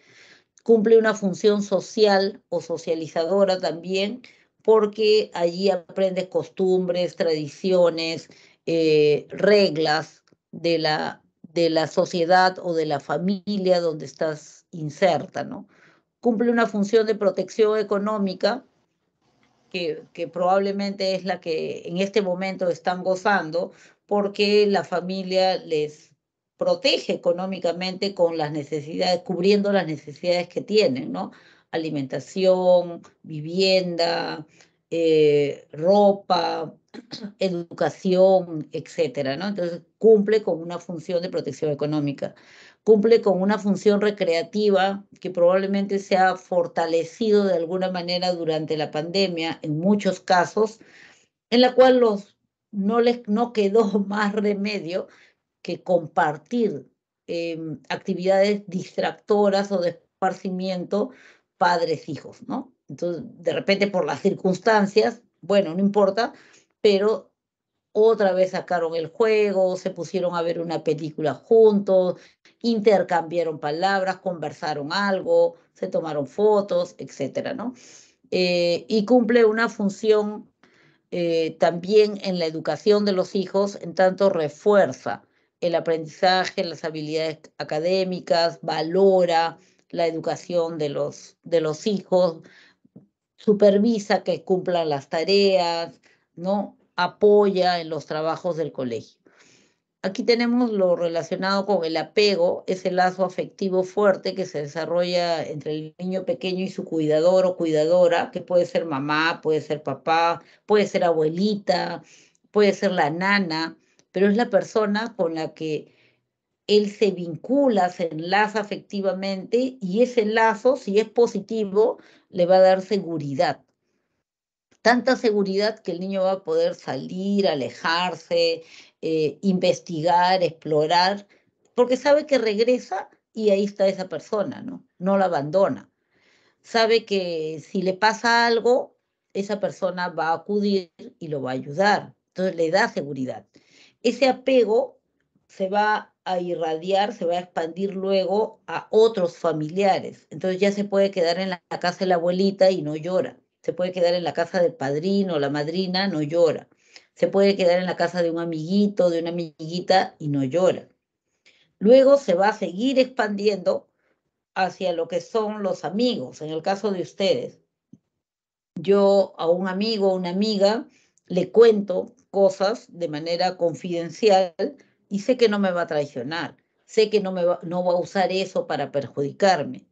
Cumple una función social o socializadora también, porque allí aprendes costumbres, tradiciones, eh, reglas de la, de la sociedad o de la familia donde estás inserta, ¿no? Cumple una función de protección económica, que, que probablemente es la que en este momento están gozando, porque la familia les protege económicamente con las necesidades, cubriendo las necesidades que tienen, ¿no? Alimentación, vivienda, eh, ropa, [CLEARS THROAT] educación, etcétera, ¿no? Entonces cumple con una función de protección económica, cumple con una función recreativa que probablemente se ha fortalecido de alguna manera durante la pandemia en muchos casos, en la cual los no les no quedó [LAUGHS] más remedio que compartir em, actividades distractoras o de esparcimiento padres-hijos, ¿no? Entonces, de repente por las circunstancias, bueno, no importa, pero otra vez sacaron el juego, se pusieron a ver una película juntos, intercambiaron palabras, conversaron algo, se tomaron fotos, etcétera, ¿no? Eh, y cumple una función eh, también en la educación de los hijos, en tanto refuerza el aprendizaje, las habilidades académicas, valora la educación de los, de los hijos, supervisa que cumplan las tareas, ¿no? apoya en los trabajos del colegio. Aquí tenemos lo relacionado con el apego, ese lazo afectivo fuerte que se desarrolla entre el niño pequeño y su cuidador o cuidadora, que puede ser mamá, puede ser papá, puede ser abuelita, puede ser la nana, pero es la persona con la que él se vincula, se enlaza afectivamente y ese lazo, si es positivo, le va a dar seguridad tanta seguridad que el niño va a poder salir, alejarse, eh, investigar, explorar, porque sabe que regresa y ahí está esa persona, ¿no? No la abandona. Sabe que si le pasa algo, esa persona va a acudir y lo va a ayudar. Entonces le da seguridad. Ese apego se va a irradiar, se va a expandir luego a otros familiares. Entonces ya se puede quedar en la casa de la abuelita y no llora. Se puede quedar en la casa del padrino, la madrina, no llora se puede quedar en la casa de un amiguito, de una amiguita y no llora. Luego se va a seguir expandiendo hacia lo que son los amigos. En el caso de ustedes, yo a un amigo o una amiga le cuento cosas de manera confidencial y sé que no me va a traicionar, sé que no, me no va a usar eso para perjudicarme.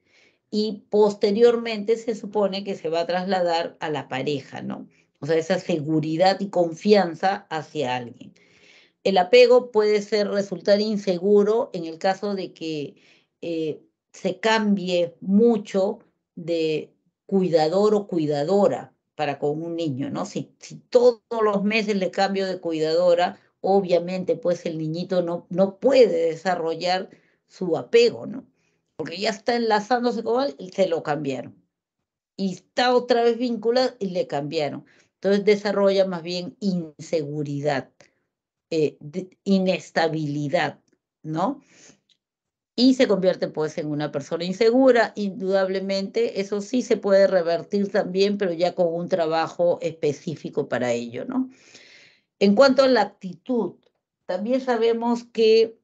Y posteriormente se supone que se va a trasladar a la pareja, ¿no? o sea, esa seguridad y confianza hacia alguien. El apego puede ser resultar inseguro en el caso de que eh, se cambie mucho de cuidador o cuidadora para con un niño, ¿no? Si, todos los meses le cambio de cuidadora, obviamente pues el niñito no, no puede desarrollar su apego, ¿no? Porque ya está enlazándose con él, se lo cambiaron. Y está otra vez vinculado y le cambiaron. Entonces desarrolla más bien inseguridad, eh, inestabilidad, ¿no? Y se convierte pues en una persona insegura, indudablemente, eso sí se puede revertir también, pero ya con un trabajo específico para ello, ¿no? En cuanto a la actitud, también sabemos que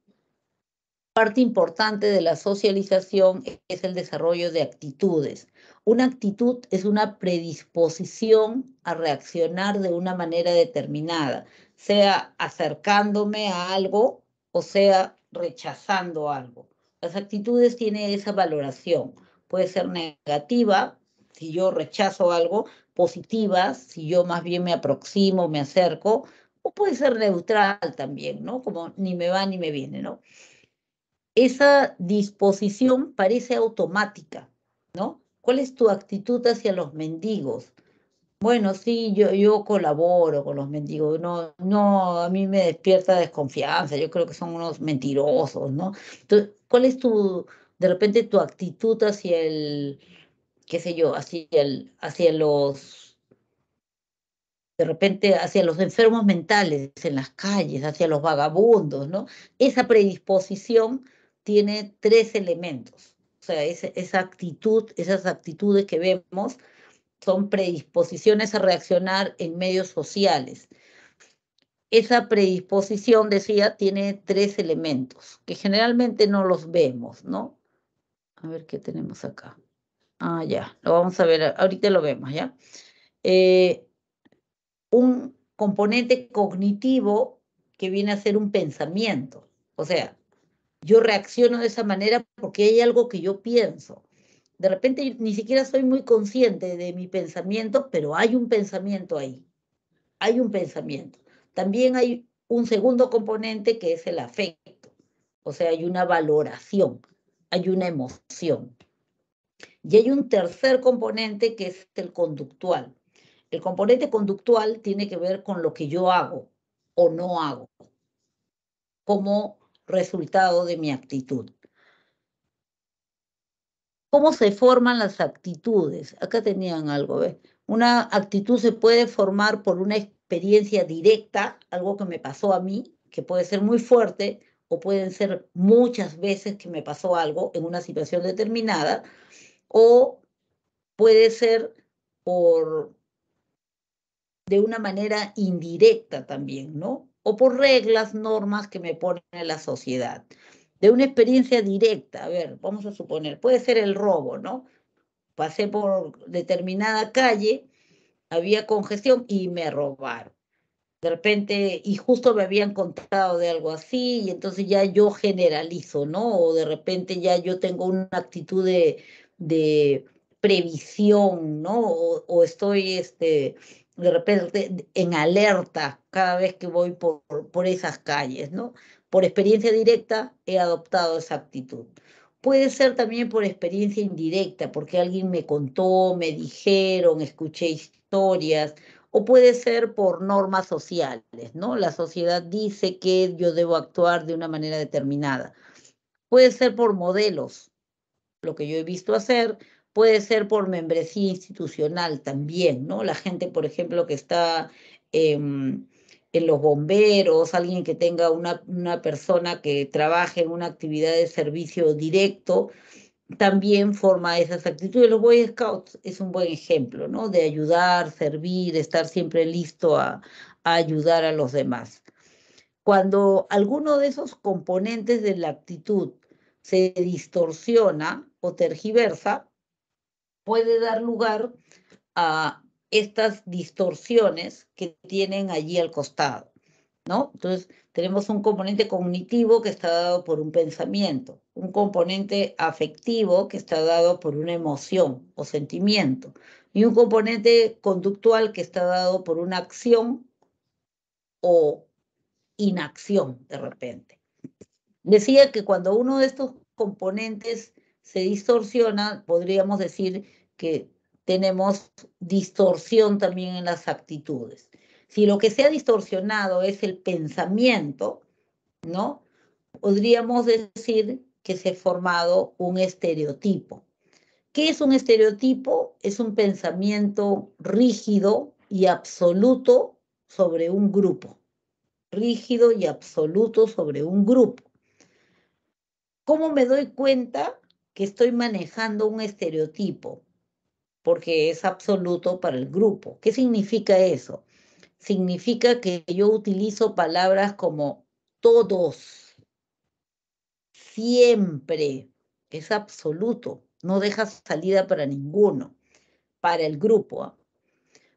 parte importante de la socialización es el desarrollo de actitudes. Una actitud es una predisposición a reaccionar de una manera determinada, sea acercándome a algo o sea rechazando algo. Las actitudes tienen esa valoración. Puede ser negativa si yo rechazo algo, positiva si yo más bien me aproximo, me acerco, o puede ser neutral también, ¿no? Como ni me va ni me viene, ¿no? Esa disposición parece automática, ¿no? ¿Cuál es tu actitud hacia los mendigos? Bueno, sí, yo, yo colaboro con los mendigos. No, no, a mí me despierta desconfianza. Yo creo que son unos mentirosos, ¿no? Entonces, ¿cuál es tu, de repente, tu actitud hacia el, qué sé yo, hacia, el, hacia los, de repente, hacia los enfermos mentales en las calles, hacia los vagabundos, ¿no? Esa predisposición tiene tres elementos. O sea, esa actitud, esas actitudes que vemos son predisposiciones a reaccionar en medios sociales. Esa predisposición, decía, tiene tres elementos que generalmente no los vemos, ¿no? A ver qué tenemos acá. Ah, ya, lo vamos a ver, ahorita lo vemos, ¿ya? Eh, un componente cognitivo que viene a ser un pensamiento, o sea, yo reacciono de esa manera porque hay algo que yo pienso. De repente ni siquiera soy muy consciente de mi pensamiento, pero hay un pensamiento ahí. Hay un pensamiento. También hay un segundo componente que es el afecto. O sea, hay una valoración, hay una emoción. Y hay un tercer componente que es el conductual. El componente conductual tiene que ver con lo que yo hago o no hago. Cómo resultado de mi actitud. ¿Cómo se forman las actitudes? Acá tenían algo, ¿ves? Una actitud se puede formar por una experiencia directa, algo que me pasó a mí, que puede ser muy fuerte, o pueden ser muchas veces que me pasó algo en una situación determinada, o puede ser por de una manera indirecta también, ¿no? o por reglas, normas que me pone la sociedad. De una experiencia directa, a ver, vamos a suponer, puede ser el robo, ¿no? Pasé por determinada calle, había congestión y me robaron. De repente, y justo me habían contado de algo así, y entonces ya yo generalizo, ¿no? O de repente ya yo tengo una actitud de, previsión, ¿no? O, o estoy este, de repente en alerta cada vez que voy por, por esas calles, ¿no? Por experiencia directa he adoptado esa actitud. Puede ser también por experiencia indirecta, porque alguien me contó, me dijeron, escuché historias, o puede ser por normas sociales, ¿no? La sociedad dice que yo debo actuar de una manera determinada. Puede ser por modelos, lo que yo he visto hacer, puede ser por membresía institucional también, ¿no? La gente, por ejemplo, que está em, en los bomberos, alguien que tenga una, persona que trabaje en una actividad de servicio directo, también forma esas actitudes. Los Boy Scouts es un buen ejemplo, ¿no? De ayudar, servir, estar siempre listo a ayudar a los demás. Cuando alguno de esos componentes de la actitud se distorsiona o tergiversa, puede dar lugar a estas distorsiones que tienen allí al costado, ¿no? Entonces, tenemos un componente cognitivo que está dado por un pensamiento, un componente afectivo que está dado por una emoción o sentimiento, y un componente conductual que está dado por una acción o inacción de repente. Decía que cuando uno de estos componentes se distorsiona, podríamos decir que tenemos distorsión también en las actitudes. Si lo que se ha distorsionado es el pensamiento, ¿no? Podríamos decir que se ha formado un estereotipo. ¿Qué es un estereotipo? Es un pensamiento rígido y absoluto sobre un grupo. Rígido y absoluto sobre un grupo. ¿Cómo me doy cuenta que estoy manejando un estereotipo, porque es absoluto para el grupo. ¿Qué significa eso? Significa que yo utilizo palabras como todos, siempre, es absoluto, no deja salida para ninguno, para el grupo. ¿ah?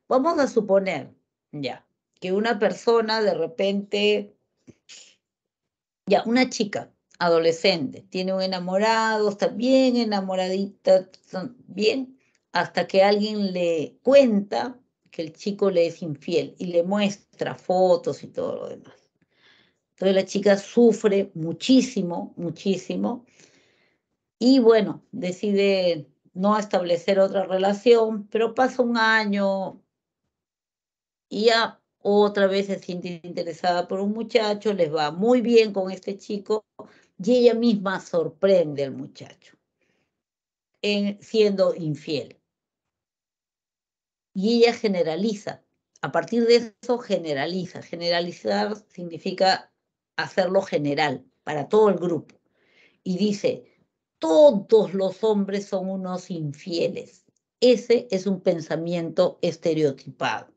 Vamos a suponer, ya, que una persona de repente, ya, una chica, adolescente, tiene un enamorado, está bien enamoradita, bien, hasta que alguien le cuenta que el chico le es infiel y le muestra fotos y todo lo demás. Entonces la chica sufre muchísimo, muchísimo, y bueno, decide no establecer otra relación, pero pasa un año y ya otra vez se siente interesada por un muchacho, les va muy bien con este chico y ella misma sorprende al muchacho en, siendo infiel. Y ella generaliza. A partir de eso generaliza. Generalizar significa hacerlo general para todo el grupo. Y dice, todos los hombres son unos infieles. Ese es un pensamiento estereotipado.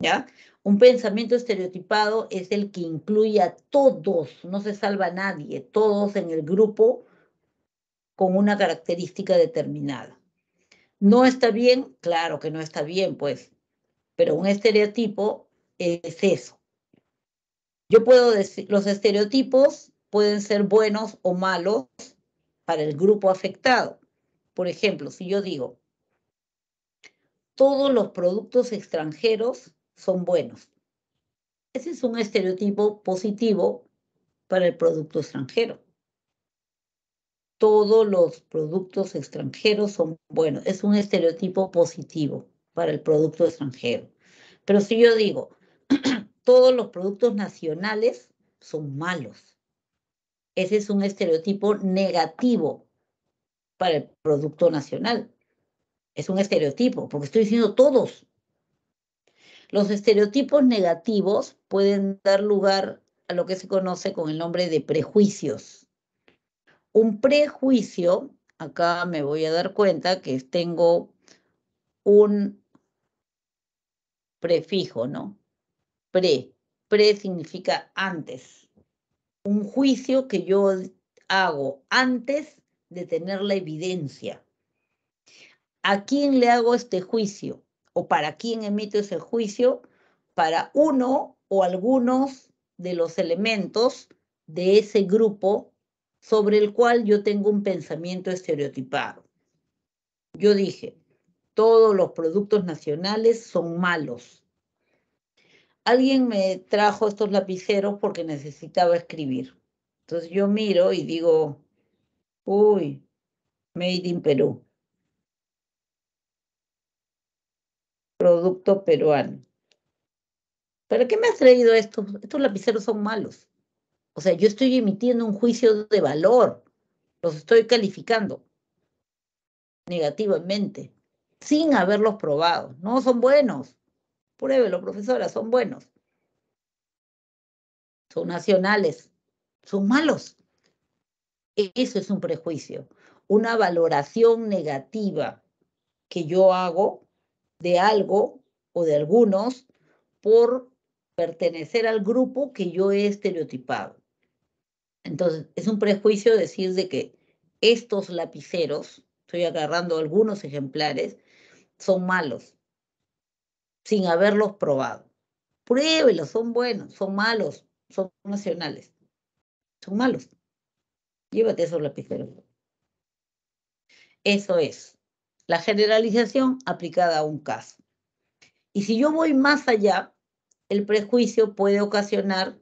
¿Ya? Un pensamiento estereotipado es el que incluye a todos, no se salva a nadie, todos en el grupo con una característica determinada. ¿No está bien? Claro que no está bien, pues, pero un estereotipo es eso. Yo puedo decir, los estereotipos pueden ser buenos o malos para el grupo afectado. Por ejemplo, si yo digo, todos los productos extranjeros son buenos. Ese es un estereotipo positivo para el producto extranjero. Todos los productos extranjeros son buenos. Es un estereotipo positivo para el producto extranjero. Pero si yo digo, [CLEARS THROAT] todos los productos nacionales son malos. Ese es un estereotipo negativo para el producto nacional. Es un estereotipo, porque estoy diciendo todos, los estereotipos negativos pueden dar lugar a lo que se conoce con el nombre de prejuicios. Un prejuicio, acá me voy a dar cuenta que tengo un prefijo, ¿no? Pre. Pre significa antes. Un juicio que yo hago antes de tener la evidencia. ¿A quién le hago este juicio? o para quién emite ese juicio para uno o algunos de los elementos de ese grupo sobre el cual yo tengo un pensamiento estereotipado. Yo dije, todos los productos nacionales son malos. Alguien me trajo estos lapiceros porque necesitaba escribir. Entonces yo miro y digo, uy, Made in Perú. producto peruano. ¿Para qué me has traído esto? Estos lapiceros son malos. O sea, yo estoy emitiendo un juicio de valor. Los estoy calificando negativamente, sin haberlos probado. No son buenos. Pruébelo, profesora, son buenos. Son nacionales. Son malos. Eso es un prejuicio, una valoración negativa que yo hago de algo o de algunos por pertenecer al grupo que yo he estereotipado. Entonces, es un prejuicio decir de que estos lapiceros, estoy agarrando algunos ejemplares, son malos, sin haberlos probado. Pruébelos, son buenos, son malos, son nacionales, son malos. Llévate esos lapiceros. Eso es la generalización aplicada a un caso. Y si yo voy más allá, el prejuicio puede ocasionar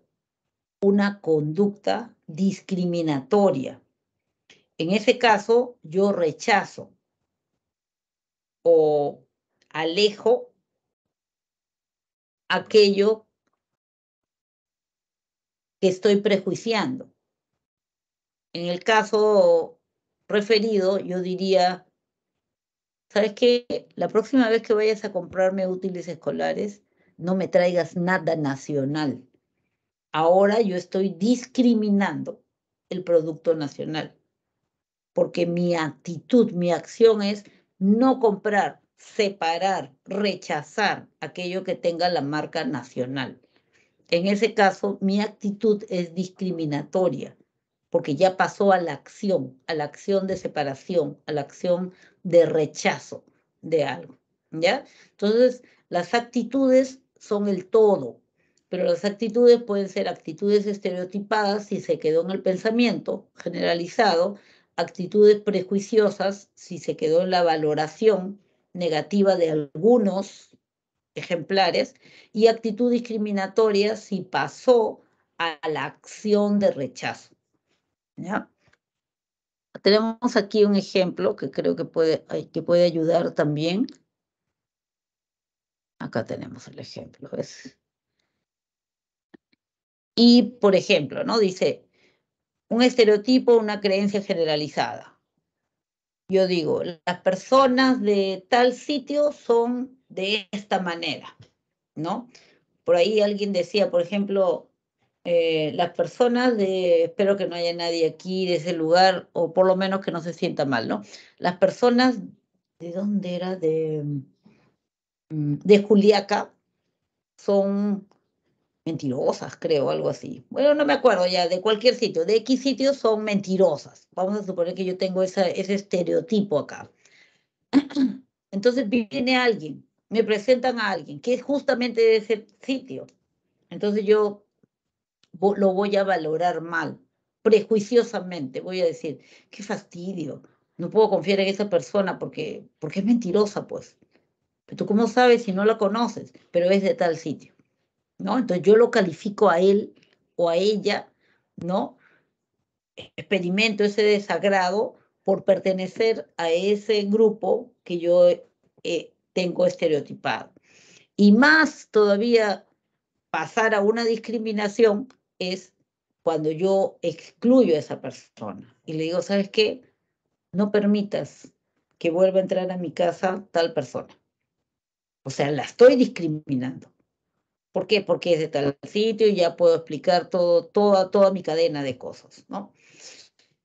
una conducta discriminatoria. En ese caso, yo rechazo o alejo aquello que estoy prejuiciando. En el caso referido, yo diría, ¿sabes qué? La próxima vez que vayas a comprarme útiles escolares, no me traigas nada nacional. Ahora yo estoy discriminando el producto nacional, porque mi actitud, mi acción es no comprar, separar, rechazar aquello que tenga la marca nacional. En ese caso, mi actitud es discriminatoria porque ya pasó a la acción, a la acción de separación, a la acción de rechazo de algo, ¿ya? Entonces, las actitudes son el todo, pero las actitudes pueden ser actitudes estereotipadas si se quedó en el pensamiento generalizado, actitudes prejuiciosas si se quedó en la valoración negativa de algunos ejemplares y actitud discriminatoria si pasó a la acción de rechazo. Tenemos aquí un ejemplo que creo que puede, que puede ayudar también. Acá tenemos el ejemplo, Y, por ejemplo, ¿no? Dice, un estereotipo, una creencia generalizada. Yo digo, las personas de tal sitio son de esta manera, ¿no? Por ahí alguien decía, por ejemplo, eh, las personas de, espero que no haya nadie aquí de ese lugar, o por lo menos que no se sienta mal, ¿no? Las personas, ¿de dónde era? De, mm, de Juliaca, son mentirosas, creo, algo así. Bueno, no me acuerdo ya, de cualquier sitio, de X sitio son mentirosas. Vamos a suponer que yo tengo esa, ese estereotipo acá. [CLEARS THROAT] Entonces viene alguien, me presentan a alguien que es justamente de ese sitio. Entonces yo lo voy a valorar mal, prejuiciosamente, voy a decir, qué fastidio, no puedo confiar en esa persona porque, porque es mentirosa, pues. Pero tú cómo sabes si no la conoces, pero es de tal sitio, ¿no? Entonces yo lo califico a él o a ella, ¿no? Experimento ese desagrado por pertenecer a ese grupo que yo eh, tengo estereotipado. Y más todavía pasar a una discriminación es cuando yo excluyo a esa persona y le digo, ¿sabes qué? No permitas que vuelva a entrar a mi casa tal persona. O sea, la estoy discriminando. ¿Por qué? Porque es de tal sitio y ya puedo explicar todo, toda, toda mi cadena de cosas, ¿no?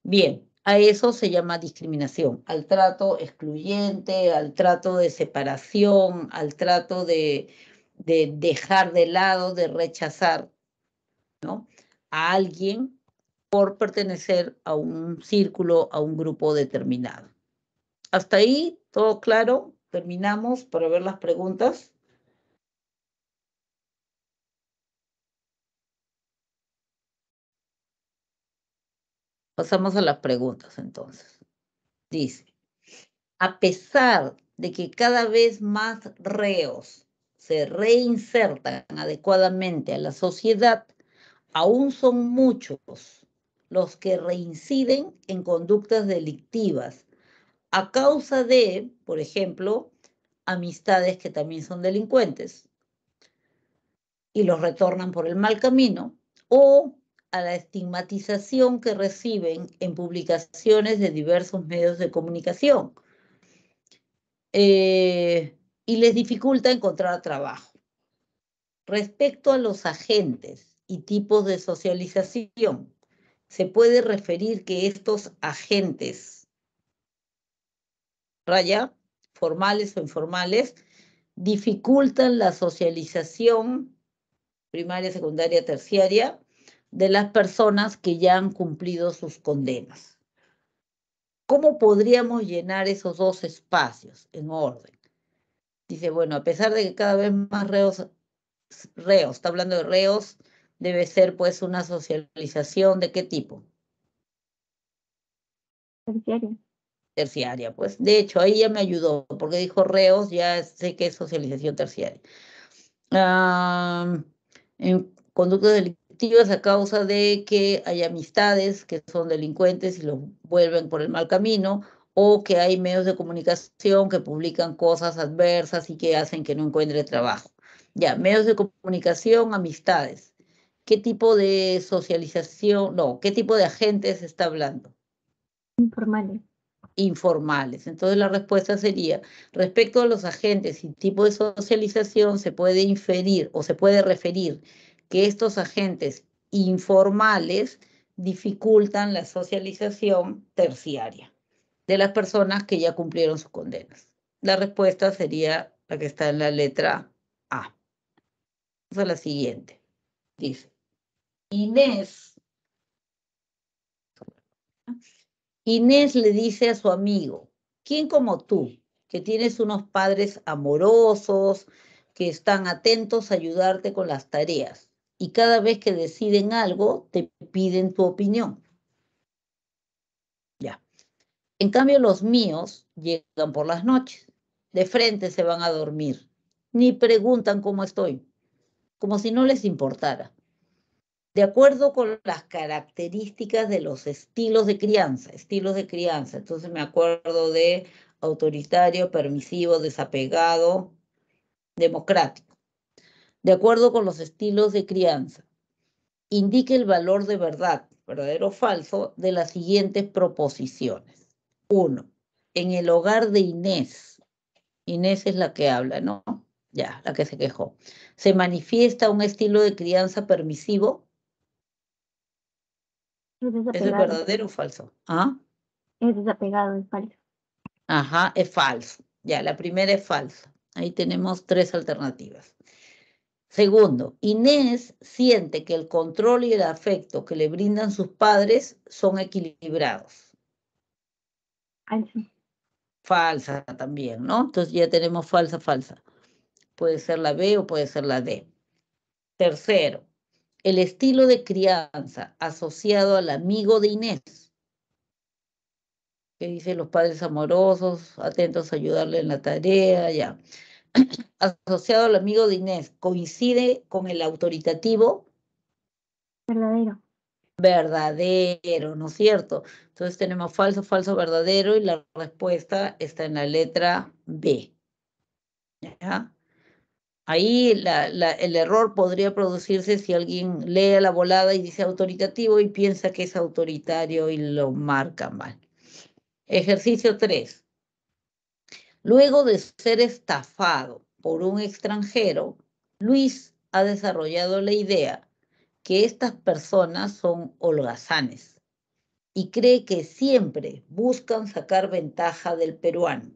Bien, a eso se llama discriminación, al trato excluyente, al trato de separación, al trato de, de dejar de lado, de rechazar. A alguien por pertenecer a un círculo, a un grupo determinado. Hasta ahí, todo claro. Terminamos para ver las preguntas. Pasamos a las preguntas entonces. Dice, a pesar de que cada vez más reos se reinsertan adecuadamente a la sociedad, aún son muchos los que reinciden en conductas delictivas a causa de, por ejemplo, amistades que también son delincuentes y los retornan por el mal camino o a la estigmatización que reciben en publicaciones de diversos medios de comunicación eh, y les dificulta encontrar trabajo. Respecto a los agentes, y tipos de socialización. Se puede referir que estos agentes, raya, formales o informales, dificultan la socialización primaria, secundaria, terciaria de las personas que ya han cumplido sus condenas. ¿Cómo podríamos llenar esos dos espacios en orden? Dice, bueno, a pesar de que cada vez más reos, reos, está hablando de reos debe ser pues una socialización de qué tipo? Terciaria. Terciaria, pues. De hecho, ahí ya me ayudó, porque dijo reos, ya sé que es socialización terciaria. en conductas delictivas a causa de que hay amistades que son delincuentes y los vuelven por el mal camino, o que hay medios de comunicación que publican cosas adversas y que hacen que no encuentre trabajo. Ya, medios de comunicación, amistades. ¿Qué tipo de socialización, no, qué tipo de agentes está hablando? Informales. Informales. Entonces la respuesta sería, respecto a los agentes y tipo de socialización, se puede inferir o se puede referir que estos agentes informales dificultan la socialización terciaria de las personas que ya cumplieron sus condenas. La respuesta sería la que está en la letra A. Vamos es la siguiente. Dice, Inés. Inés le dice a su amigo, ¿quién como tú, que tienes unos padres amorosos, que están atentos a ayudarte con las tareas y cada vez que deciden algo te piden tu opinión? Ya. En cambio, los míos llegan por las noches, de frente se van a dormir, ni preguntan cómo estoy, como si no les importara de acuerdo con las características de los estilos de crianza, estilos de crianza. Entonces me acuerdo de autoritario, permisivo, desapegado, democrático. De acuerdo con los estilos de crianza, indique el valor de verdad, verdadero o falso, de las siguientes proposiciones. Uno, en el hogar de Inés, Inés es la que habla, ¿no? Ya, la que se quejó. Se manifiesta un estilo de crianza permisivo es verdadero o falso? ¿Ah? Es desapegado, es falso. Ajá, es falso. Ya, la primera es falsa. Ahí tenemos tres alternativas. Segundo, Inés siente que el control y el afecto que le brindan sus padres son equilibrados. Falsa. Falsa también, ¿no? Entonces ya tenemos falsa, falsa. Puede ser la B o puede ser la D. Tercero, el estilo de crianza asociado al amigo de Inés, que dicen los padres amorosos, atentos a ayudarle en la tarea, ya, [CLEARS THROAT] asociado al amigo de Inés, coincide con el autoritativo. Verdadero. Verdadero, ¿no es cierto? Entonces tenemos falso, falso, verdadero y la respuesta está en la letra B. ¿Ya? Ahí el error podría producirse si alguien lee la volada y dice autoritativo y piensa que es autoritario y lo marca mal. Ejercicio 3. Luego de ser estafado por un extranjero, Luis ha desarrollado la idea que estas personas son holgazanes y cree que siempre buscan sacar ventaja del peruano.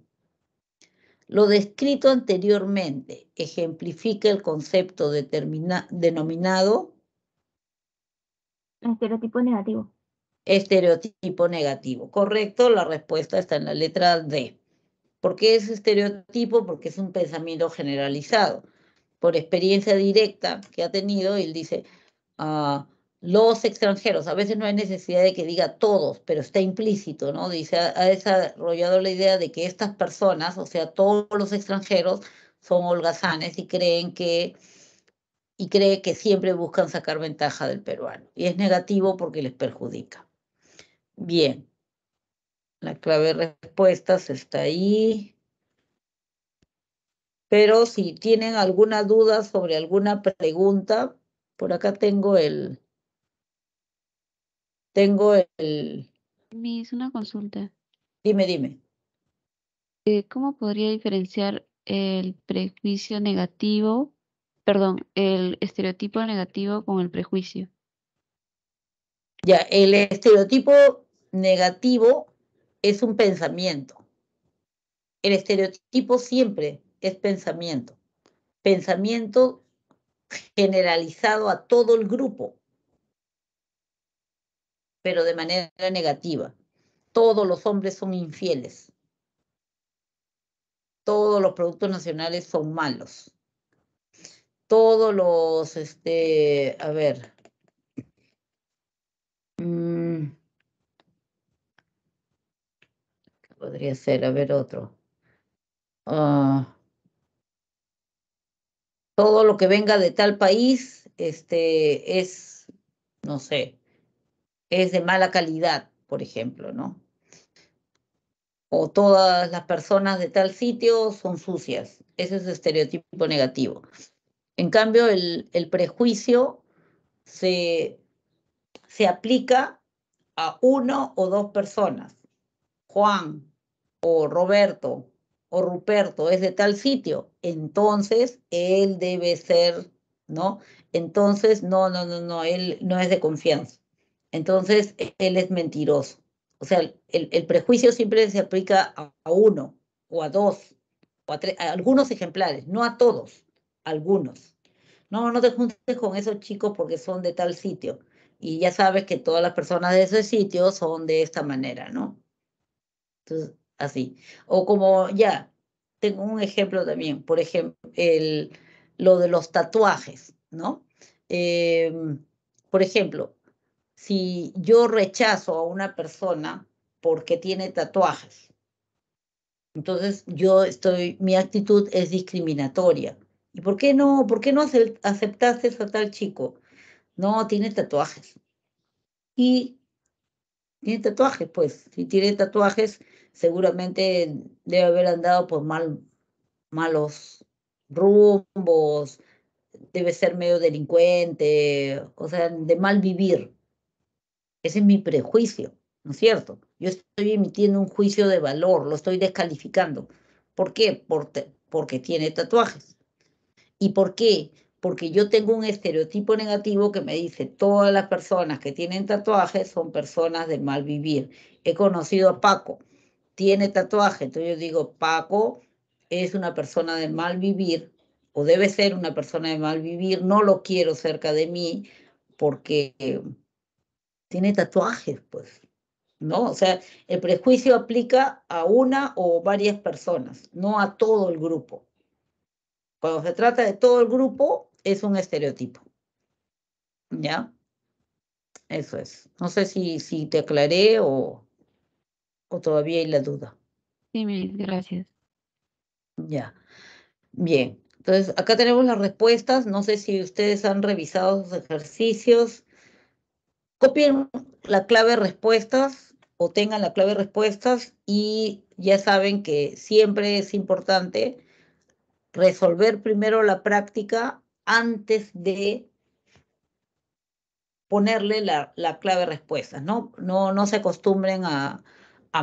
Lo descrito anteriormente ejemplifica el concepto denominado estereotipo negativo. Estereotipo negativo, correcto, la respuesta está en la letra D. ¿Por qué es estereotipo? Porque es un pensamiento generalizado. Por experiencia directa que ha tenido, él dice, ah, los extranjeros, a veces no hay necesidad de que diga todos, pero está implícito, ¿no? Dice, ha desarrollado la idea de que estas personas, o sea, todos los extranjeros, son holgazanes y creen que y cree que siempre buscan sacar ventaja del peruano. Y es negativo porque les perjudica. Bien, la clave de respuestas está ahí. Pero si tienen alguna duda sobre alguna pregunta, por acá tengo el, tengo el... es una consulta. Dime, dime. Eh, ¿Cómo podría diferenciar el prejuicio negativo, perdón, el estereotipo negativo con el prejuicio? Ya, el estereotipo negativo es un pensamiento. El estereotipo siempre es pensamiento. Pensamiento generalizado a todo el grupo pero de manera negativa. Todos los hombres son infieles. Todos los productos nacionales son malos. Todos los, este, a ver. Mm. ¿Qué podría ser? A ver otro. Ah. todo lo que venga de tal país, este, es, no sé, es de mala calidad, por ejemplo, ¿no? O todas las personas de tal sitio son sucias. Ese es el estereotipo negativo. En cambio, el, prejuicio se, se aplica a uno o dos personas. Juan o Roberto o Ruperto es de tal sitio, entonces él debe ser, ¿no? Entonces, no, no, no, no, él no es de confianza. Entonces, e-, él es mentiroso. O sea, el, prejuicio siempre se aplica a, uno o a dos o a algunos ejemplares, no a todos, algunos. No, no te juntes con esos chicos porque son de tal sitio. Y ya sabes que todas las personas de ese sitio son de esta manera, ¿no? Entonces, así. O como ya, tengo un ejemplo también, por ejemplo, el, lo de los tatuajes, ¿no? Em, por ejemplo, si yo rechazo a una persona porque tiene tatuajes, entonces yo estoy, mi actitud es discriminatoria. ¿Y por qué no, por qué no aceptaste a tal chico? No, tiene tatuajes. Y tiene tatuajes, pues. Si tiene tatuajes, seguramente debe haber andado por mal, malos rumbos, debe ser medio delincuente, o sea, de mal vivir. Ese es mi prejuicio, ¿no es cierto? Yo estoy emitiendo un juicio de valor, lo estoy descalificando. ¿Por qué? Porque, tiene tatuajes. ¿Y por qué? Porque yo tengo un estereotipo negativo que me dice todas las personas que tienen tatuajes son personas de mal vivir. He conocido a Paco, tiene tatuaje, entonces yo digo, Paco es una persona de mal vivir o debe ser una persona de mal vivir, no lo quiero cerca de mí porque tiene tatuajes, pues, ¿no? O sea, el prejuicio aplica a una o varias personas, no a todo el grupo. Cuando se trata de todo el grupo, es un estereotipo. ¿Ya? Eso es. No sé si, si te aclaré o, todavía hay la duda. Sí, gracias. Ya. Bien. Entonces, acá tenemos las respuestas. No sé si ustedes han revisado sus ejercicios. Copien la clave respuestas o tengan la clave respuestas y ya saben que siempre es importante resolver primero la práctica antes de ponerle la, clave respuesta. ¿no? ¿no? No se acostumbren a,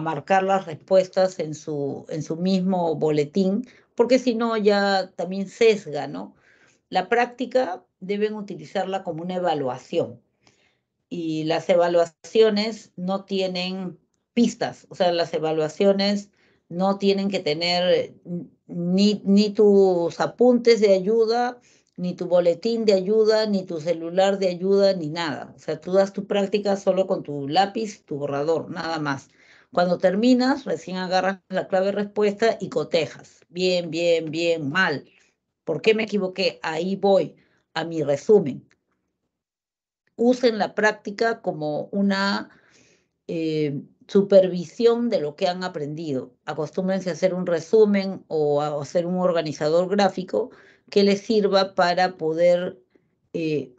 marcar las respuestas en su, en su mismo boletín, porque si no ya también sesga, ¿no? La práctica deben utilizarla como una evaluación, y las evaluaciones no tienen pistas, o sea, las evaluaciones no tienen que tener ni, ni tus apuntes de ayuda, ni tu boletín de ayuda, ni tu celular de ayuda, ni nada. O sea, tú das tu práctica solo con tu lápiz, tu borrador, nada más. Cuando terminas, recién agarras la clave respuesta y cotejas. Bien, bien, bien, mal. ¿Por qué me equivoqué? Ahí voy a mi resumen. Usen la práctica como una eh, supervisión de lo que han aprendido. Acostúmbrense a hacer un resumen o a hacer un organizador gráfico que les sirva para poder eh,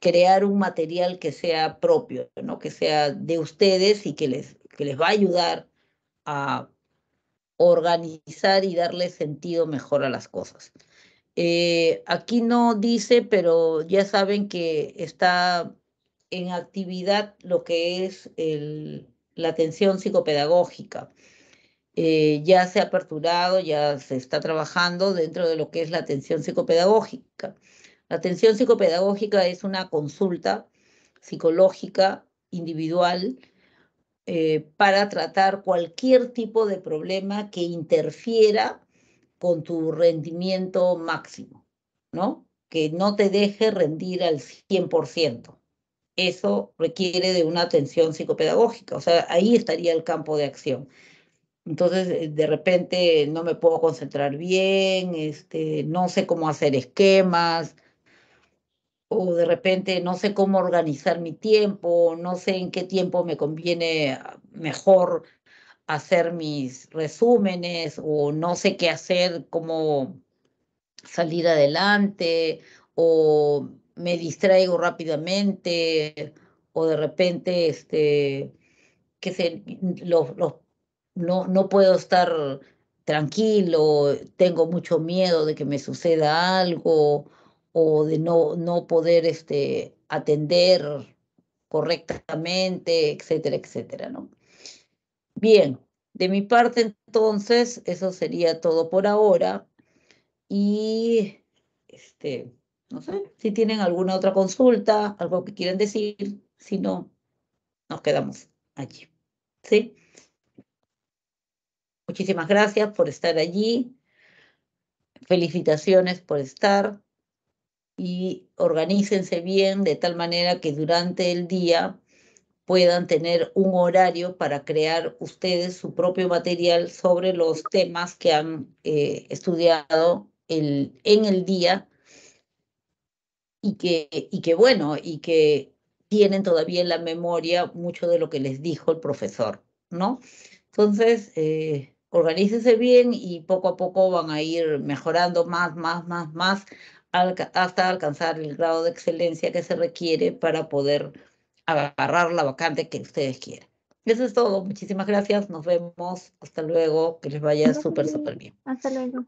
crear un material que sea propio, ¿no? que sea de ustedes y que les, que les va a ayudar a organizar y darle sentido mejor a las cosas. Eh, aquí no dice, pero ya saben que está en actividad lo que es la atención psicopedagógica. Eh, ya se ha aperturado, ya se está trabajando dentro de lo que es la atención psicopedagógica. La atención psicopedagógica es una consulta psicológica individual eh, para tratar cualquier tipo de problema que interfiera con tu rendimiento máximo, ¿no? Que no te deje rendir al 100%. Eso requiere de una atención psicopedagógica, o sea, ahí estaría el campo de acción. Entonces, eh, de repente no me puedo concentrar bien, este, no sé cómo hacer esquemas, o de repente no sé cómo organizar mi tiempo, no sé en qué tiempo me conviene ah, mejor hacer mis resúmenes o no sé qué hacer, cómo salir adelante o me distraigo rápidamente o de repente este que se no, no puedo estar tranquilo, tengo mucho miedo de que me suceda algo o de no, no poder este, atender correctamente, etcétera, etcétera, ¿no? Bien, de mi parte entonces, eso sería todo por ahora. Y este, no sé, si tienen alguna otra consulta, algo que quieran decir, si no, nos quedamos allí. ¿Sí? Muchísimas gracias por estar allí. Felicitaciones por estar y organícense bien de tal manera que durante el día puedan tener un horario para crear ustedes su propio material sobre los temas que han eh, estudiado el, en el día y que, y que, bueno, y que tienen todavía en la memoria mucho de lo que les dijo el profesor, ¿no? Entonces, eh, organícese bien y poco a poco van a ir mejorando más, más, más, más, hasta alcanzar el grado de excelencia que se requiere para poder agarrar la vacante que ustedes quieran. Eso es todo. Muchísimas gracias. Nos vemos. Hasta luego. Que les vaya súper, súper bien. Hasta luego.